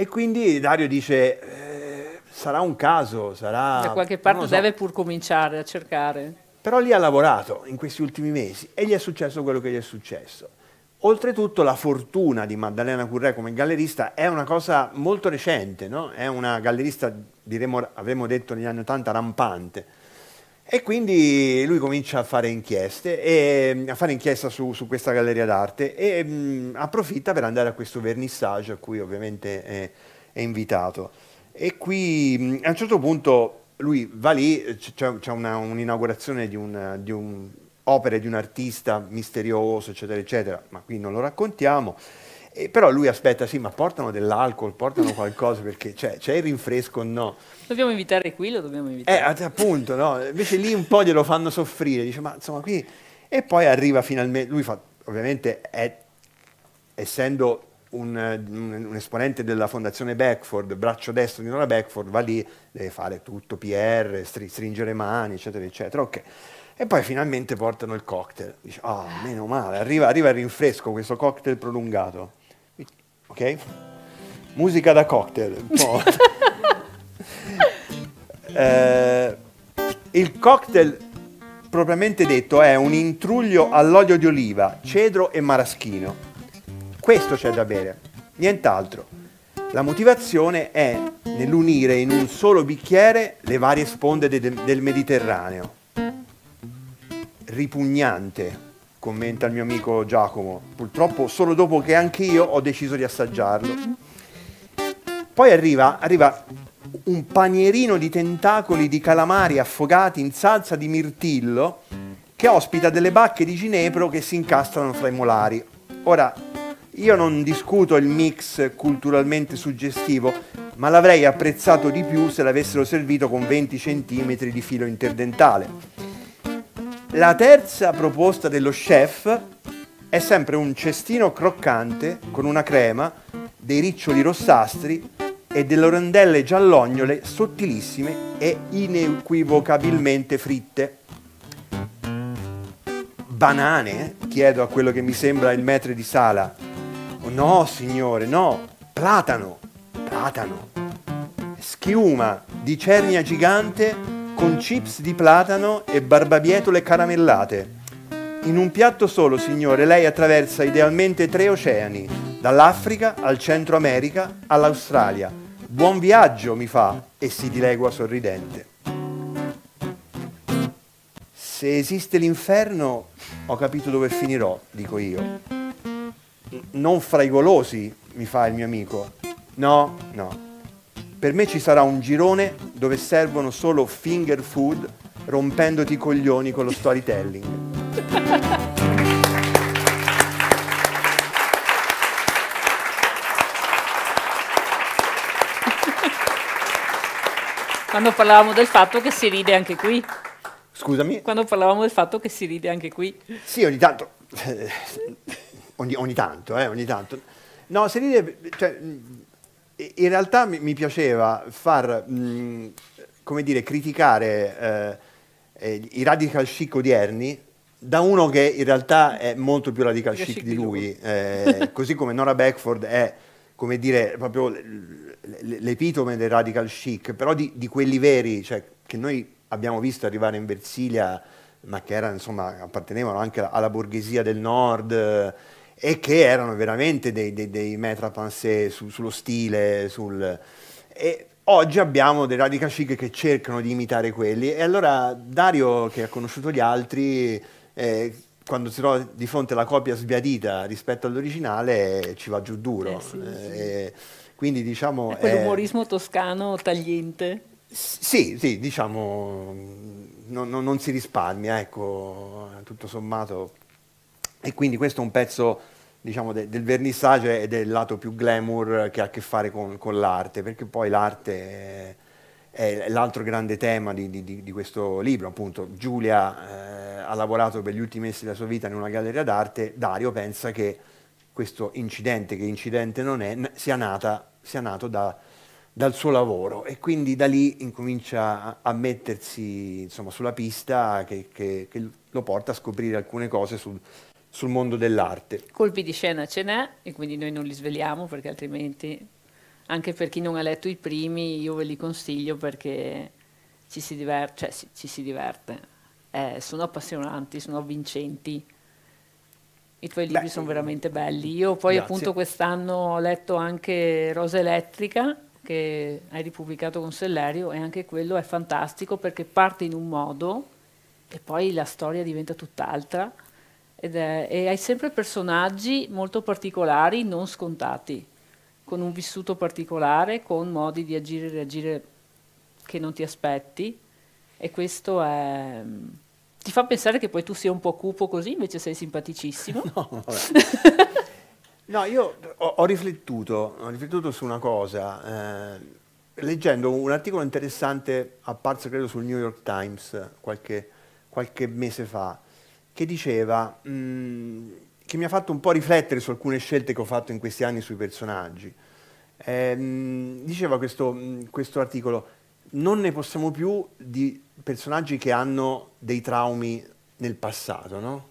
e quindi Dario dice, eh, sarà un caso, sarà... Da qualche parte so. deve pur cominciare a cercare. Però lì ha lavorato in questi ultimi mesi e gli è successo quello che gli è successo. Oltretutto la fortuna di Maddalena Currè come gallerista è una cosa molto recente, no? è una gallerista, diremmo, avremmo detto negli anni '80, rampante e quindi lui comincia a fare inchieste, e, a fare inchiesta su, su questa galleria d'arte e mh, mm, approfitta per andare a questo vernissaggio a cui ovviamente è, è invitato. E qui mh, mm, a un certo punto lui va lì, c'è, un'inaugurazione di, un'opera un, di un artista misterioso, eccetera, eccetera, ma qui non lo raccontiamo. E, però lui aspetta, sì, ma portano dell'alcol, portano qualcosa, perché c'è il rinfresco, o no. Dobbiamo invitare qui, lo dobbiamo invitare. Eh, appunto, no? Invece lì un po' glielo fanno soffrire, dice, ma insomma qui... E poi arriva finalmente, lui fa, ovviamente è, essendo un, un, un, esponente della fondazione Beckford, braccio destro di Nora Beckford, va lì, deve fare tutto, PR, stri, stringere mani, eccetera, eccetera. Ok. E poi finalmente portano il cocktail. Dice, ah, oh, meno male, arriva, arriva, il rinfresco, questo cocktail prolungato. Ok? Musica da cocktail. po'. <laughs> eh, il cocktail propriamente detto è un intruglio all'olio di oliva, cedro e maraschino. Questo c'è da bere, nient'altro. La motivazione è nell'unire in un solo bicchiere le varie sponde de del Mediterraneo. Ripugnante, commenta il mio amico Giacomo, purtroppo solo dopo che anch'io ho deciso di assaggiarlo. Poi arriva, arriva un panierino di tentacoli di calamari affogati in salsa di mirtillo che ospita delle bacche di ginepro che si incastrano fra i molari. Ora, io non discuto il mix culturalmente suggestivo, ma l'avrei apprezzato di più se l'avessero servito con 20 cm di filo interdentale. La terza proposta dello chef è sempre un cestino croccante con una crema, dei riccioli rossastri e delle rondelle giallognole sottilissime e inequivocabilmente fritte. Banane? Eh? chiedo a quello che mi sembra il metro di sala. Oh, no, signore, no, platano, platano. Schiuma di cernia gigante con chips di platano e barbabietole caramellate. In un piatto solo, Signore, lei attraversa idealmente tre oceani, dall'Africa al Centro America all'Australia. Buon viaggio, mi fa, e si dilegua sorridente. Se esiste l'inferno, ho capito dove finirò, dico io. Non fra i golosi, mi fa il mio amico. No, no. Per me ci sarà un girone dove servono solo finger food rompendoti i coglioni con lo storytelling. Quando parlavamo del fatto che si ride anche qui. Scusami? Quando parlavamo del fatto che si ride anche qui. Sì, ogni tanto. Eh, <laughs> ogni, ogni, tanto, eh, ogni tanto. No, si ride... Cioè, in realtà mi, piaceva far, mh, mm, come dire, criticare... Eh, eh, i radical chic odierni da uno che in realtà è molto più radical chic, chic di lui, eh, <laughs> così come Nora Beckford è, come dire, proprio l'epitome del radical chic, però di, di quelli veri, cioè, che noi abbiamo visto arrivare in Versilia, ma che era, insomma, appartenevano anche alla borghesia del nord e che erano veramente dei, dei, dei maître à su, sullo stile, sul... E, Oggi abbiamo dei radical chic che cercano di imitare quelli e allora Dario, che ha conosciuto gli altri, eh, quando si trova di fronte alla copia sbiadita rispetto all'originale ci va giù duro. Eh sì, eh, eh, quindi diciamo... È quell'umorismo eh, toscano tagliente. Sì, sì, diciamo, non, non, non si risparmia, ecco, tutto sommato. E quindi questo è un pezzo diciamo, de, del vernissaggio e del lato più glamour che ha a che fare con, con l'arte, perché poi l'arte è, è l'altro grande tema di, di, di, questo libro. Appunto, Giulia eh, ha lavorato per gli ultimi mesi della sua vita in una galleria d'arte, Dario pensa che questo incidente, che incidente non è, sia, nata, sia nato da, dal suo lavoro e quindi da lì incomincia a mettersi insomma, sulla pista che, che, che, lo porta a scoprire alcune cose su, sul mondo dell'arte. Colpi di scena ce n'è e quindi noi non li sveliamo perché altrimenti, anche per chi non ha letto i primi, io ve li consiglio perché ci si, diver cioè, si, ci si diverte. Eh, sono appassionanti, sono vincenti. I tuoi libri Beh, sono veramente belli. Io poi grazie. appunto quest'anno ho letto anche Rosa Elettrica che hai ripubblicato con Sellerio e anche quello è fantastico perché parte in un modo e poi la storia diventa tutt'altra è, e hai sempre personaggi molto particolari, non scontati, con un vissuto particolare, con modi di agire e reagire che non ti aspetti e questo è mm, ti fa pensare che poi tu sia un po' cupo così, invece sei simpaticissimo. <laughs> No, <laughs> no io ho, ho, riflettuto, ho, riflettuto, su una cosa, eh, leggendo un articolo interessante apparso credo sul New York Times qualche, qualche mese fa, che diceva, mh, mm, che mi ha fatto un po' riflettere su alcune scelte che ho fatto in questi anni sui personaggi. Eh, mh, diceva questo, mh, mm, questo articolo, non ne possiamo più di personaggi che hanno dei traumi nel passato, no?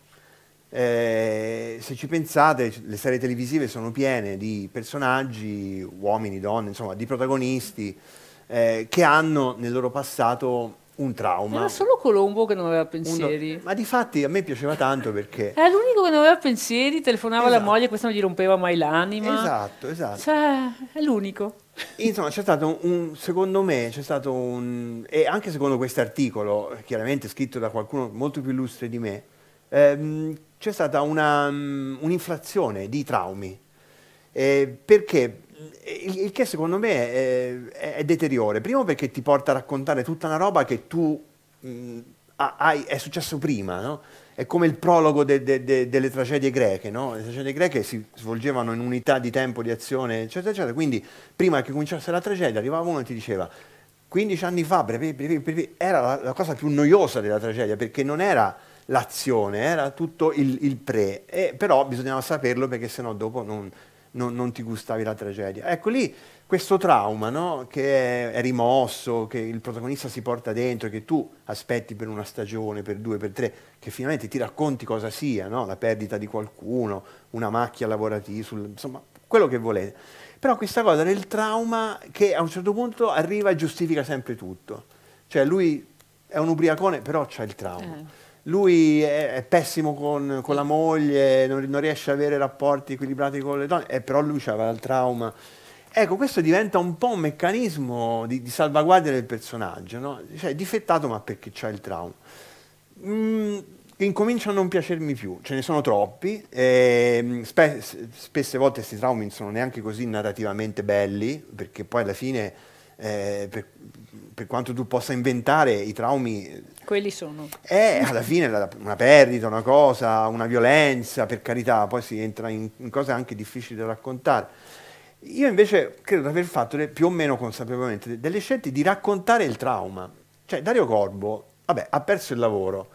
Eh, se ci pensate, le serie televisive sono piene di personaggi, uomini, donne, insomma, di protagonisti eh, che hanno nel loro passato un trauma. Era solo Colombo che non aveva pensieri. Uno, ma di fatti a me piaceva tanto perché... <laughs> Era l'unico che non aveva pensieri, telefonava esatto. alla moglie, questa non gli rompeva mai l'anima. Esatto, esatto. Cioè, è l'unico. Insomma, c'è stato un, secondo me, c'è stato un... e anche secondo questo articolo, chiaramente scritto da qualcuno molto più illustre di me, ehm, c'è stata una, mm, un'inflazione di traumi. Eh, perché il che secondo me è, è, è, deteriore. Primo perché ti porta a raccontare tutta una roba che tu mh, mm, hai, è successo prima, no? È come il prologo de, de, de, delle tragedie greche, no? Le tragedie greche si svolgevano in unità di tempo, di azione, eccetera, eccetera. Quindi prima che cominciasse la tragedia arrivava uno e ti diceva 15 anni fa brevi, brevi, brevi, era la, la, cosa più noiosa della tragedia perché non era l'azione, era tutto il, il pre. E, però bisognava saperlo perché sennò dopo non non, non ti gustavi la tragedia. Ecco lì questo trauma no? che è rimosso, che il protagonista si porta dentro, che tu aspetti per una stagione, per due, per tre, che finalmente ti racconti cosa sia, no? la perdita di qualcuno, una macchia lavorativa, sul, insomma, quello che volete. Però questa cosa del trauma che a un certo punto arriva e giustifica sempre tutto. Cioè lui è un ubriacone, però c'ha il trauma. Eh lui è, è pessimo con, con, la moglie, non, non, riesce ad avere rapporti equilibrati con le donne, eh, però lui aveva il trauma. Ecco, questo diventa un po' un meccanismo di, di salvaguardia del personaggio, no? cioè difettato ma perché c'ha il trauma. Mm, incomincia a non piacermi più, ce ne sono troppi, e ehm, spe spesse volte questi traumi non sono neanche così narrativamente belli, perché poi alla fine eh, per, per, quanto tu possa inventare i traumi... Quelli sono. È eh, alla fine una perdita, una cosa, una violenza, per carità, poi si entra in, in cose anche difficili da raccontare. Io invece credo di aver fatto più o meno consapevolmente delle scelte di raccontare il trauma. Cioè Dario Corbo, vabbè, ha perso il lavoro,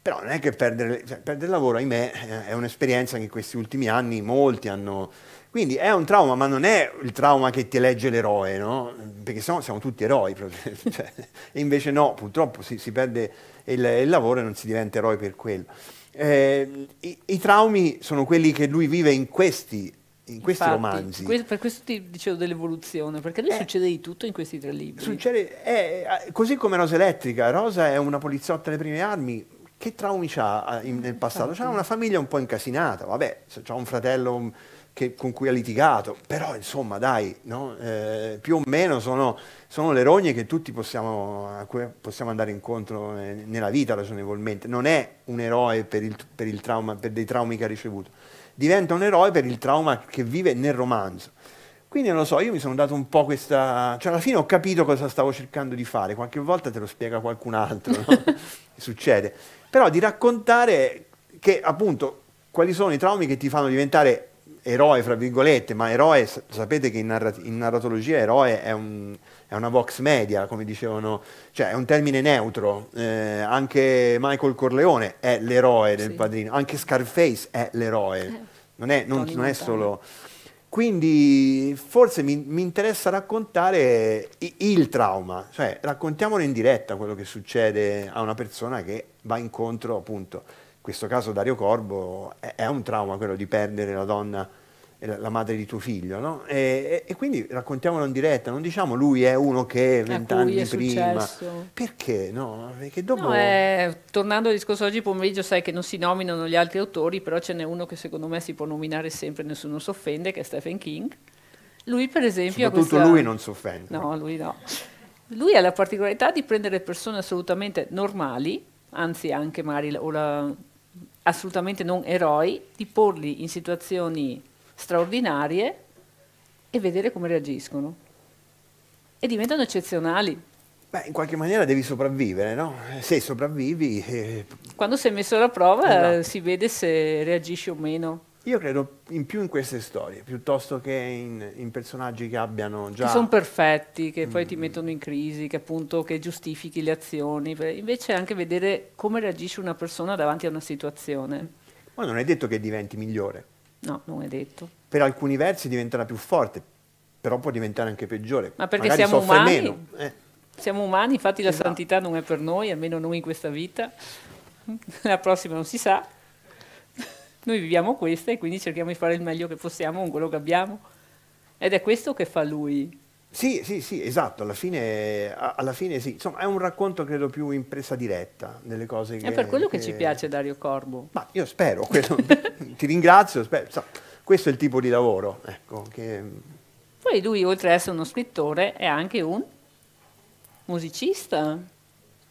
però non è che perdere, cioè, perdere il lavoro, ahimè, eh, è un'esperienza che in questi ultimi anni molti hanno quindi è un trauma, ma non è il trauma che ti legge l'eroe, no? Perché sennò siamo tutti eroi. <laughs> cioè, e invece no, purtroppo si, si perde il, il, lavoro e non si diventa eroi per quello. Eh, i, i, traumi sono quelli che lui vive in questi, in questi Infatti, romanzi. Questo, per questo ti dicevo dell'evoluzione, perché lui eh, succede di tutto in questi tre libri. Succede, eh, eh, così come Rosa Elettrica, Rosa è una poliziotta alle prime armi, che traumi ha eh, nel eh, passato? Ha una famiglia un po' incasinata, vabbè, ha un fratello che, con cui ha litigato, però insomma dai, no? eh, più o meno sono, sono, le rogne che tutti possiamo, a cui possiamo andare incontro eh, nella vita ragionevolmente, non è un eroe per, il, per, il trauma, per dei traumi che ha ricevuto, diventa un eroe per il trauma che vive nel romanzo. Quindi non lo so, io mi sono dato un po' questa... Cioè alla fine ho capito cosa stavo cercando di fare, qualche volta te lo spiega qualcun altro, no? <laughs> succede. Però di raccontare che appunto quali sono i traumi che ti fanno diventare eroe, fra virgolette, ma eroe, sapete che in, narrat- in narratologia eroe è, un, è, una vox media, come dicevano, cioè è un termine neutro. Eh, anche Michael Corleone è l'eroe del sì. padrino, anche Scarface è l'eroe, eh, non, è, non, non è solo... Quindi forse mi, mi, interessa raccontare il trauma, cioè raccontiamolo in diretta quello che succede a una persona che va incontro appunto questo caso Dario Corbo, è, è, un trauma quello di perdere la donna, la, la madre di tuo figlio, no? e, e, e, quindi raccontiamolo in diretta, non diciamo lui è uno che vent'anni prima. Successo. Perché? No? Perché dopo... No, è, tornando al discorso oggi pomeriggio, sai che non si nominano gli altri autori, però ce n'è uno che secondo me si può nominare sempre, nessuno si offende, che è Stephen King. Lui per esempio... Soprattutto questa... lui non si offende. No, lui no. Lui ha la particolarità di prendere persone assolutamente normali, anzi anche Mari, o la assolutamente non eroi, di porli in situazioni straordinarie e vedere come reagiscono. E diventano eccezionali. Beh, in qualche maniera devi sopravvivere, no? Se sopravvivi... Eh... Quando sei messo alla prova no. Esatto. si vede se reagisci o meno. Io credo in più in queste storie, piuttosto che in, in personaggi che abbiano già... Che sono perfetti, che poi mm. ti mettono in crisi, che appunto che giustifichi le azioni. Invece anche vedere come reagisce una persona davanti a una situazione. Poi non è detto che diventi migliore. No, non è detto. Per alcuni versi diventerà più forte, però può diventare anche peggiore. Ma perché Magari siamo umani? Meno. Eh. Siamo umani, infatti la esatto. santità non è per noi, almeno non in questa vita. la prossima non si sa. Noi viviamo questa e quindi cerchiamo di fare il meglio che possiamo con quello che abbiamo. Ed è questo che fa lui. Sì, sì, sì, esatto, alla fine, alla fine sì. Insomma, è un racconto credo più in presa diretta delle cose che... È per quello che, che ci piace Dario Corbo. Ma io spero, quello, <laughs> ti ringrazio, spero, so, questo è il tipo di lavoro. Ecco, che... Poi lui, oltre ad essere uno scrittore, è anche un musicista.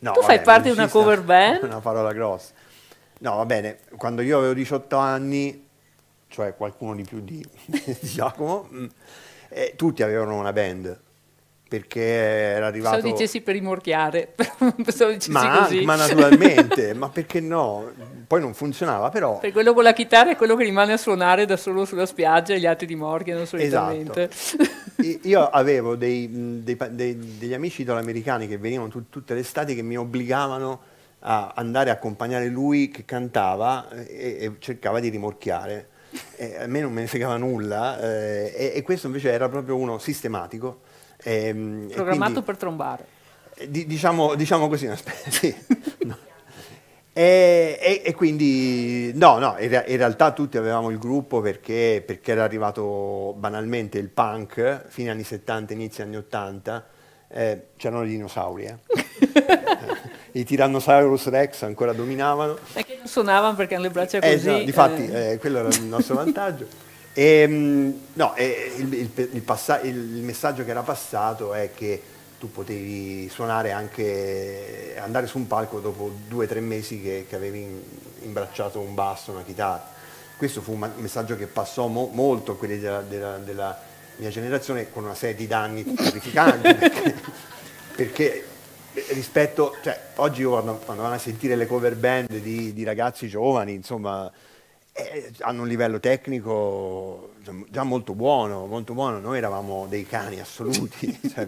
No, tu vabbè, fai parte di una cover band? <laughs> Una parola grossa. No, va bene, quando io avevo 18 anni, cioè qualcuno di più di, <laughs> di Giacomo, mm, eh, tutti avevano una band, perché era arrivato... <laughs> Se lo dicessi per rimorchiare, pensavo dicessi ma, così. Ma naturalmente, <laughs> ma perché no? Poi non funzionava, però... Per quello con la chitarra è quello che rimane a suonare da solo sulla spiaggia e gli altri rimorchiano solitamente. Esatto. Io avevo dei, mm, dei, dei, degli amici italoamericani che venivano tut, tutte le estati che mi obbligavano a andare a accompagnare lui che cantava eh, e, e cercava di rimorchiare. E a me non me ne fregava nulla eh, e, questo invece era proprio uno sistematico. Ehm, Programmato quindi, per trombare. Eh, di, diciamo, diciamo, così, aspetta, <laughs> sì. no. E, e, e, quindi, no, no, in, in, realtà tutti avevamo il gruppo perché, perché, era arrivato banalmente il punk, fine anni 70, inizio anni 80, eh, c'erano i dinosauri. Eh. <laughs> i Tyrannosaurus Rex ancora dominavano. E che non suonavano perché hanno le braccia eh, così. Eh, no, difatti, eh. Eh, quello era il nostro vantaggio. <laughs> E, ehm, no, eh, il, il, il, passa, il, messaggio che era passato è che tu potevi suonare anche, andare su un palco dopo due o tre mesi che, che avevi imbracciato un basso, una chitarra. Questo fu un messaggio che passò mo, molto a quelli della, della, della mia generazione con una serie di danni terrificanti, <laughs> perché, perché eh, rispetto, cioè, oggi io quando, quando vanno a sentire le cover band di, di ragazzi giovani, insomma, eh, hanno un livello tecnico già molto buono, molto buono. Noi eravamo dei cani assoluti, <laughs> cioè,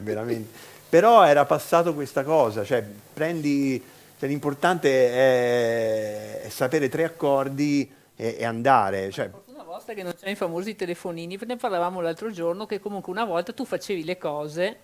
Però era passato questa cosa, cioè, prendi, cioè, l'importante è, è, sapere tre accordi e, e andare. Cioè, che non c'erano i famosi telefonini, ne parlavamo l'altro giorno che comunque una volta tu facevi le cose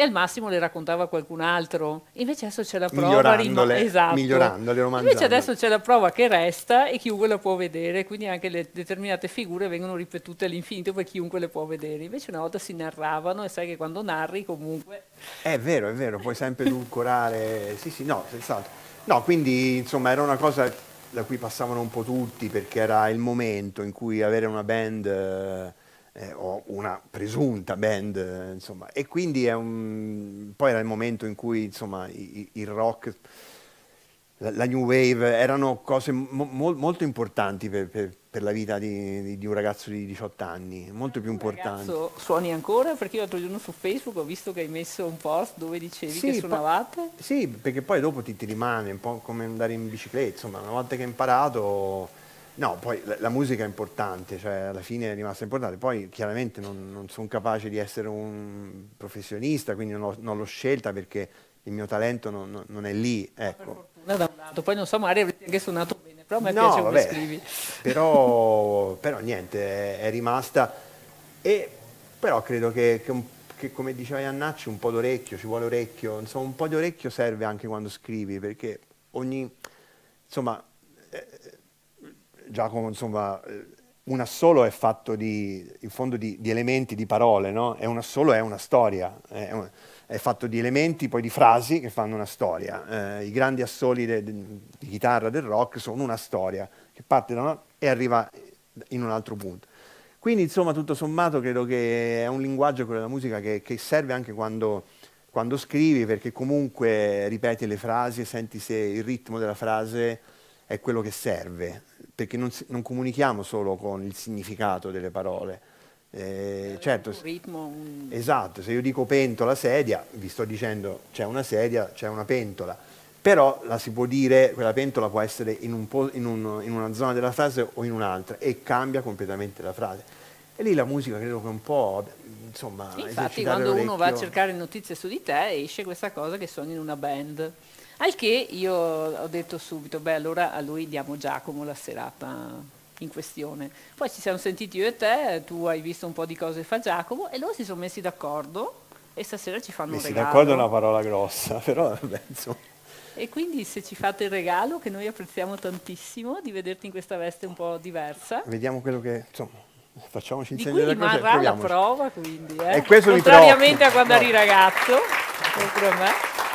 e al massimo le raccontava qualcun altro. Invece adesso c'è la prova rim- esatto. migliorandole, romanzandole. Invece adesso c'è la prova che resta e chiunque la può vedere, quindi anche le determinate figure vengono ripetute all'infinito per chiunque le può vedere. Invece una volta si narravano e sai che quando narri comunque... È vero, è vero, puoi sempre edulcorare... sì, sì, no, senz'altro. No, quindi insomma era una cosa da cui passavano un po' tutti perché era il momento in cui avere una band eh, eh, o una presunta band, insomma. E quindi è un... poi era il momento in cui insomma, il rock, la, new wave, erano cose mo, molto importanti per, per, per la vita di, di, un ragazzo di 18 anni, molto più importanti. Suoni ancora? Perché io l'altro giorno su Facebook ho visto che hai messo un post dove dicevi sì, che suonavate. Sì, perché poi dopo ti, ti rimane un po' come andare in bicicletta, insomma, una volta che hai imparato No, poi la, musica è importante, cioè alla fine è rimasta importante, poi chiaramente non, non sono capace di essere un professionista, quindi non, ho, non l'ho scelta perché il mio talento non, non è lì. Ecco. No, da poi non so, Mario avresti anche suonato bene, però a me no, piace vabbè, scrivi. Però, però niente, è, è, rimasta e però credo che, che, che come diceva Iannacci un po' d'orecchio, ci vuole orecchio, insomma un po' di orecchio serve anche quando scrivi perché ogni, insomma... Eh, Giacomo, insomma, eh, un assolo è fatto di, in fondo di, di elementi, di parole, no? E un assolo è una storia, eh, è, un, è, fatto di elementi, poi di frasi che fanno una storia. Eh, I grandi assoli de, de, di chitarra del rock sono una storia che parte da una e arriva in un altro punto. Quindi, insomma, tutto sommato credo che è un linguaggio, quello della musica, che, che serve anche quando, quando scrivi, perché comunque ripeti le frasi, e senti se il ritmo della frase è quello che serve, perché non, non comunichiamo solo con il significato delle parole. Eh, certo, un ritmo, un... esatto, se io dico pentola, sedia, vi sto dicendo c'è una sedia, c'è una pentola, però la si può dire, quella pentola può essere in, un po- in, un, in una zona della frase o in un'altra e cambia completamente la frase. E lì la musica credo che un po' insomma, infatti quando l'orecchio. uno va a cercare notizie su di te esce questa cosa che sono in una band al che io ho detto subito, beh allora a lui diamo Giacomo la serata in questione. Poi ci siamo sentiti io e te, tu hai visto un po' di cose fa Giacomo e loro si sono messi d'accordo e stasera ci fanno messi un regalo. d'accordo è una parola grossa, <laughs> però vabbè, E quindi se ci fate il regalo, che noi apprezziamo tantissimo, di vederti in questa veste un po' diversa. Vediamo quello che, insomma, facciamoci insegnare cose. Di cui rimarrà la prova, quindi. Eh? E questo Contrariamente a quando no. eri ragazzo, come me.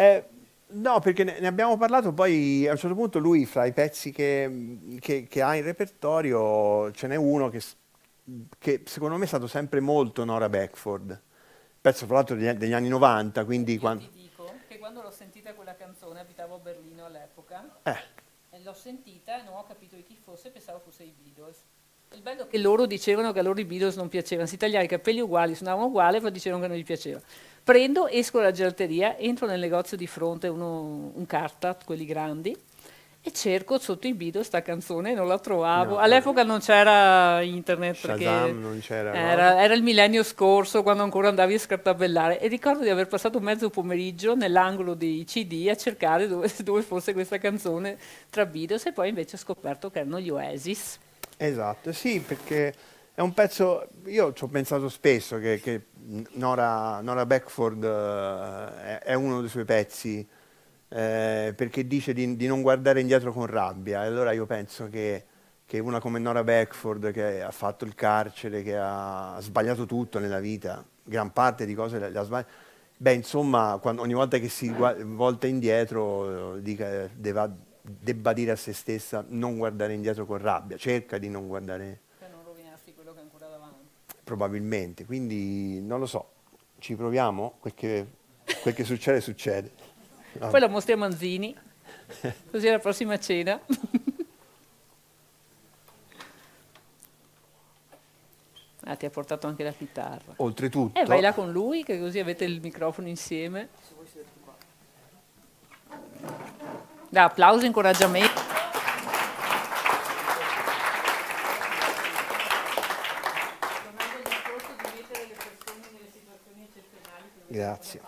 Eh, no, perché ne abbiamo parlato, poi a un certo punto lui fra i pezzi che, che, che ha in repertorio ce n'è uno che, che, secondo me è stato sempre molto Nora Beckford, pezzo fra l'altro degli, degli, anni 90, quindi... Io quando... ti dico che quando l'ho sentita quella canzone, abitavo a Berlino all'epoca, eh. l'ho sentita e non ho capito di chi fosse, pensavo fosse i Beatles il bello è che loro dicevano che a loro i Beatles non piacevano, si tagliavano i capelli uguali, suonavano uguali, però dicevano che non gli piaceva. Prendo, esco dalla gelateria, entro nel negozio di fronte, uno, un cartat, quelli grandi, e cerco sotto i Beatles sta canzone, non la trovavo. No, All'epoca non c'era internet, Shazam non c'era, era, no? era, il millennio scorso quando ancora andavi a scartabellare e ricordo di aver passato mezzo pomeriggio nell'angolo dei CD a cercare dove, <laughs> dove fosse questa canzone tra Beatles e poi invece ho scoperto che erano gli Oasis. Esatto, sì, perché è un pezzo, io ci ho pensato spesso che, che Nora, Nora, Beckford eh, è uno dei suoi pezzi eh, perché dice di, di, non guardare indietro con rabbia e allora io penso che, che, una come Nora Beckford che ha fatto il carcere, che ha sbagliato tutto nella vita, gran parte di cose le, ha sbagliate, beh insomma quando, ogni volta che si volta indietro eh, dica, eh, deve debba dire a se stessa non guardare indietro con rabbia, cerca di non guardare... Per non rovinarsi quello che è ancora davanti. Probabilmente, quindi non lo so, ci proviamo, quel che, quel che succede succede. No. <laughs> Poi la mostri a Manzini, così alla prossima cena. ah, ti ha portato anche la chitarra. Oltretutto... E eh, vai là con lui, che così avete il microfono insieme. Da applauso, incoraggiamento. Grazie.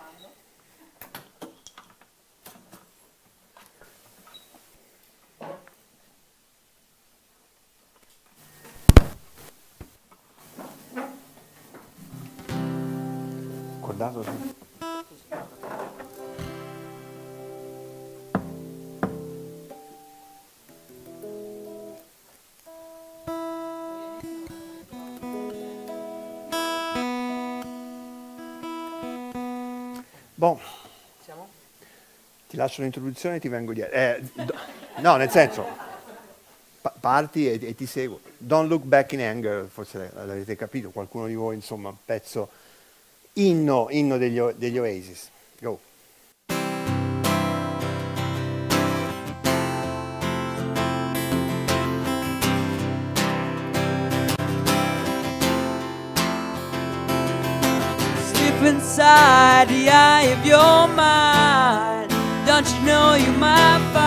lascio l'introduzione e ti vengo dietro. Eh, do, no, nel senso, pa parti e, e, ti seguo. Don't look back in anger, forse l'avete capito, qualcuno di voi, insomma, un pezzo inno, inno degli, degli Oasis. Go. inside the eye of your mind. don't you know you're my father?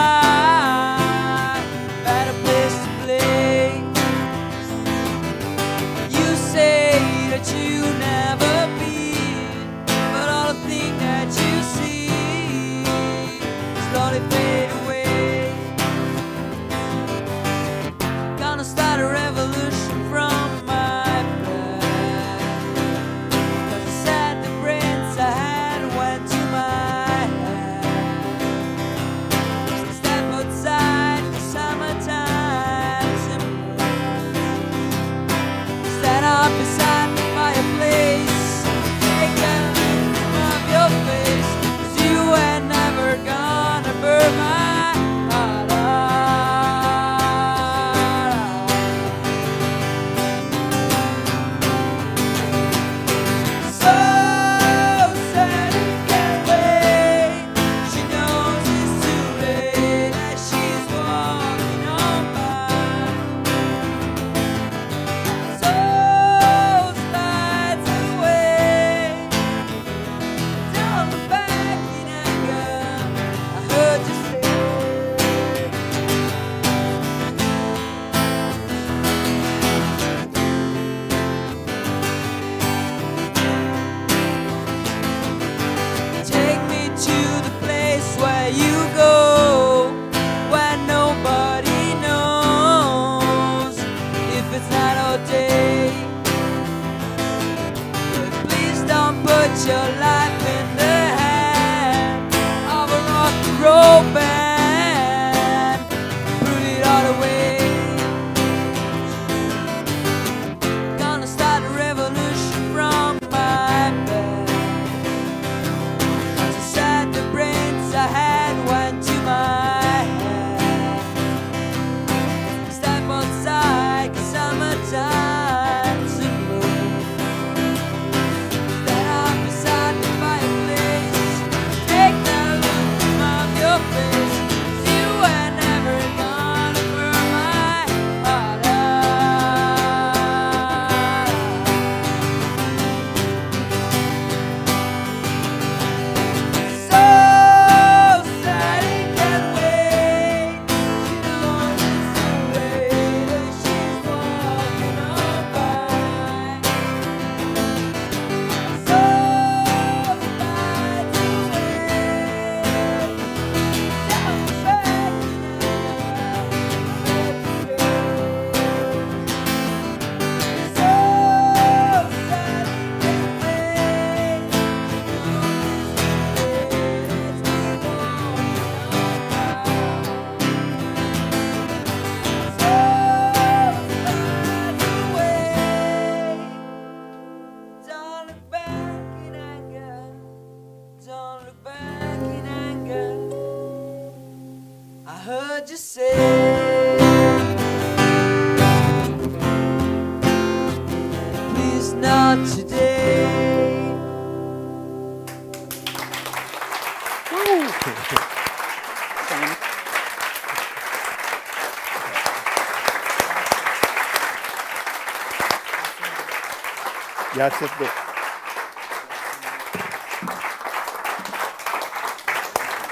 Grazie a te.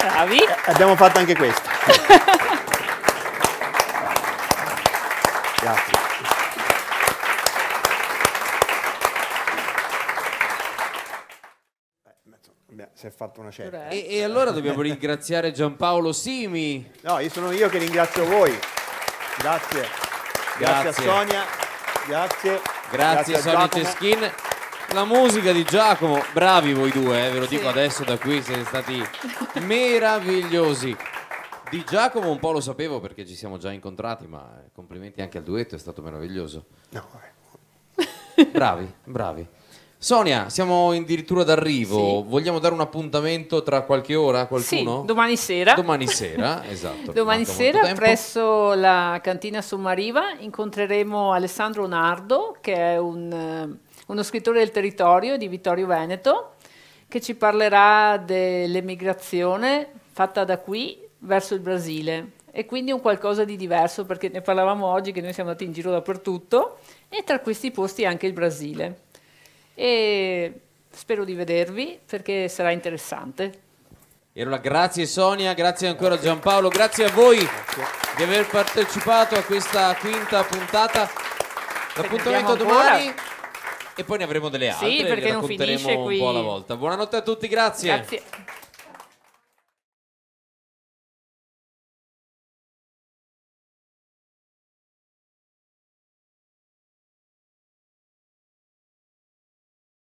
Bravi. Eh, abbiamo fatto anche questo. Grazie. Eh, si è fatta una scelta. E, e, allora dobbiamo eh. ringraziare Giampaolo Simi. No, io sono io che ringrazio voi. Grazie. Grazie, grazie a Sonia. Grazie. Grazie, grazie a Sonia Ceschin la musica di Giacomo, bravi voi due, eh, ve lo dico adesso da qui, siete stati meravigliosi. Di Giacomo un po' lo sapevo perché ci siamo già incontrati, ma eh, complimenti anche al duetto, è stato meraviglioso. No, vabbè. bravi, bravi. Sonia, siamo addirittura d'arrivo. Sì. Vogliamo dare un appuntamento tra qualche ora a qualcuno? Sì, domani sera. Domani sera, <laughs> esatto. domani sera presso la cantina Sommariva incontreremo Alessandro Nardo, che è un eh, uno scrittore del territorio di Vittorio Veneto, che ci parlerà dell'emigrazione fatta da qui verso il Brasile e quindi un qualcosa di diverso perché ne parlavamo oggi che noi siamo andati in giro dappertutto e tra questi posti anche il Brasile. E spero di vedervi perché sarà interessante. E allora grazie Sonia, grazie ancora Giampaolo, grazie a voi grazie. di aver partecipato a questa quinta puntata. L'appuntamento domani. Ancora. E poi ne avremo delle altre. Sì, perché non finisce qui. un po' alla volta. Buonanotte a tutti, grazie. Grazie.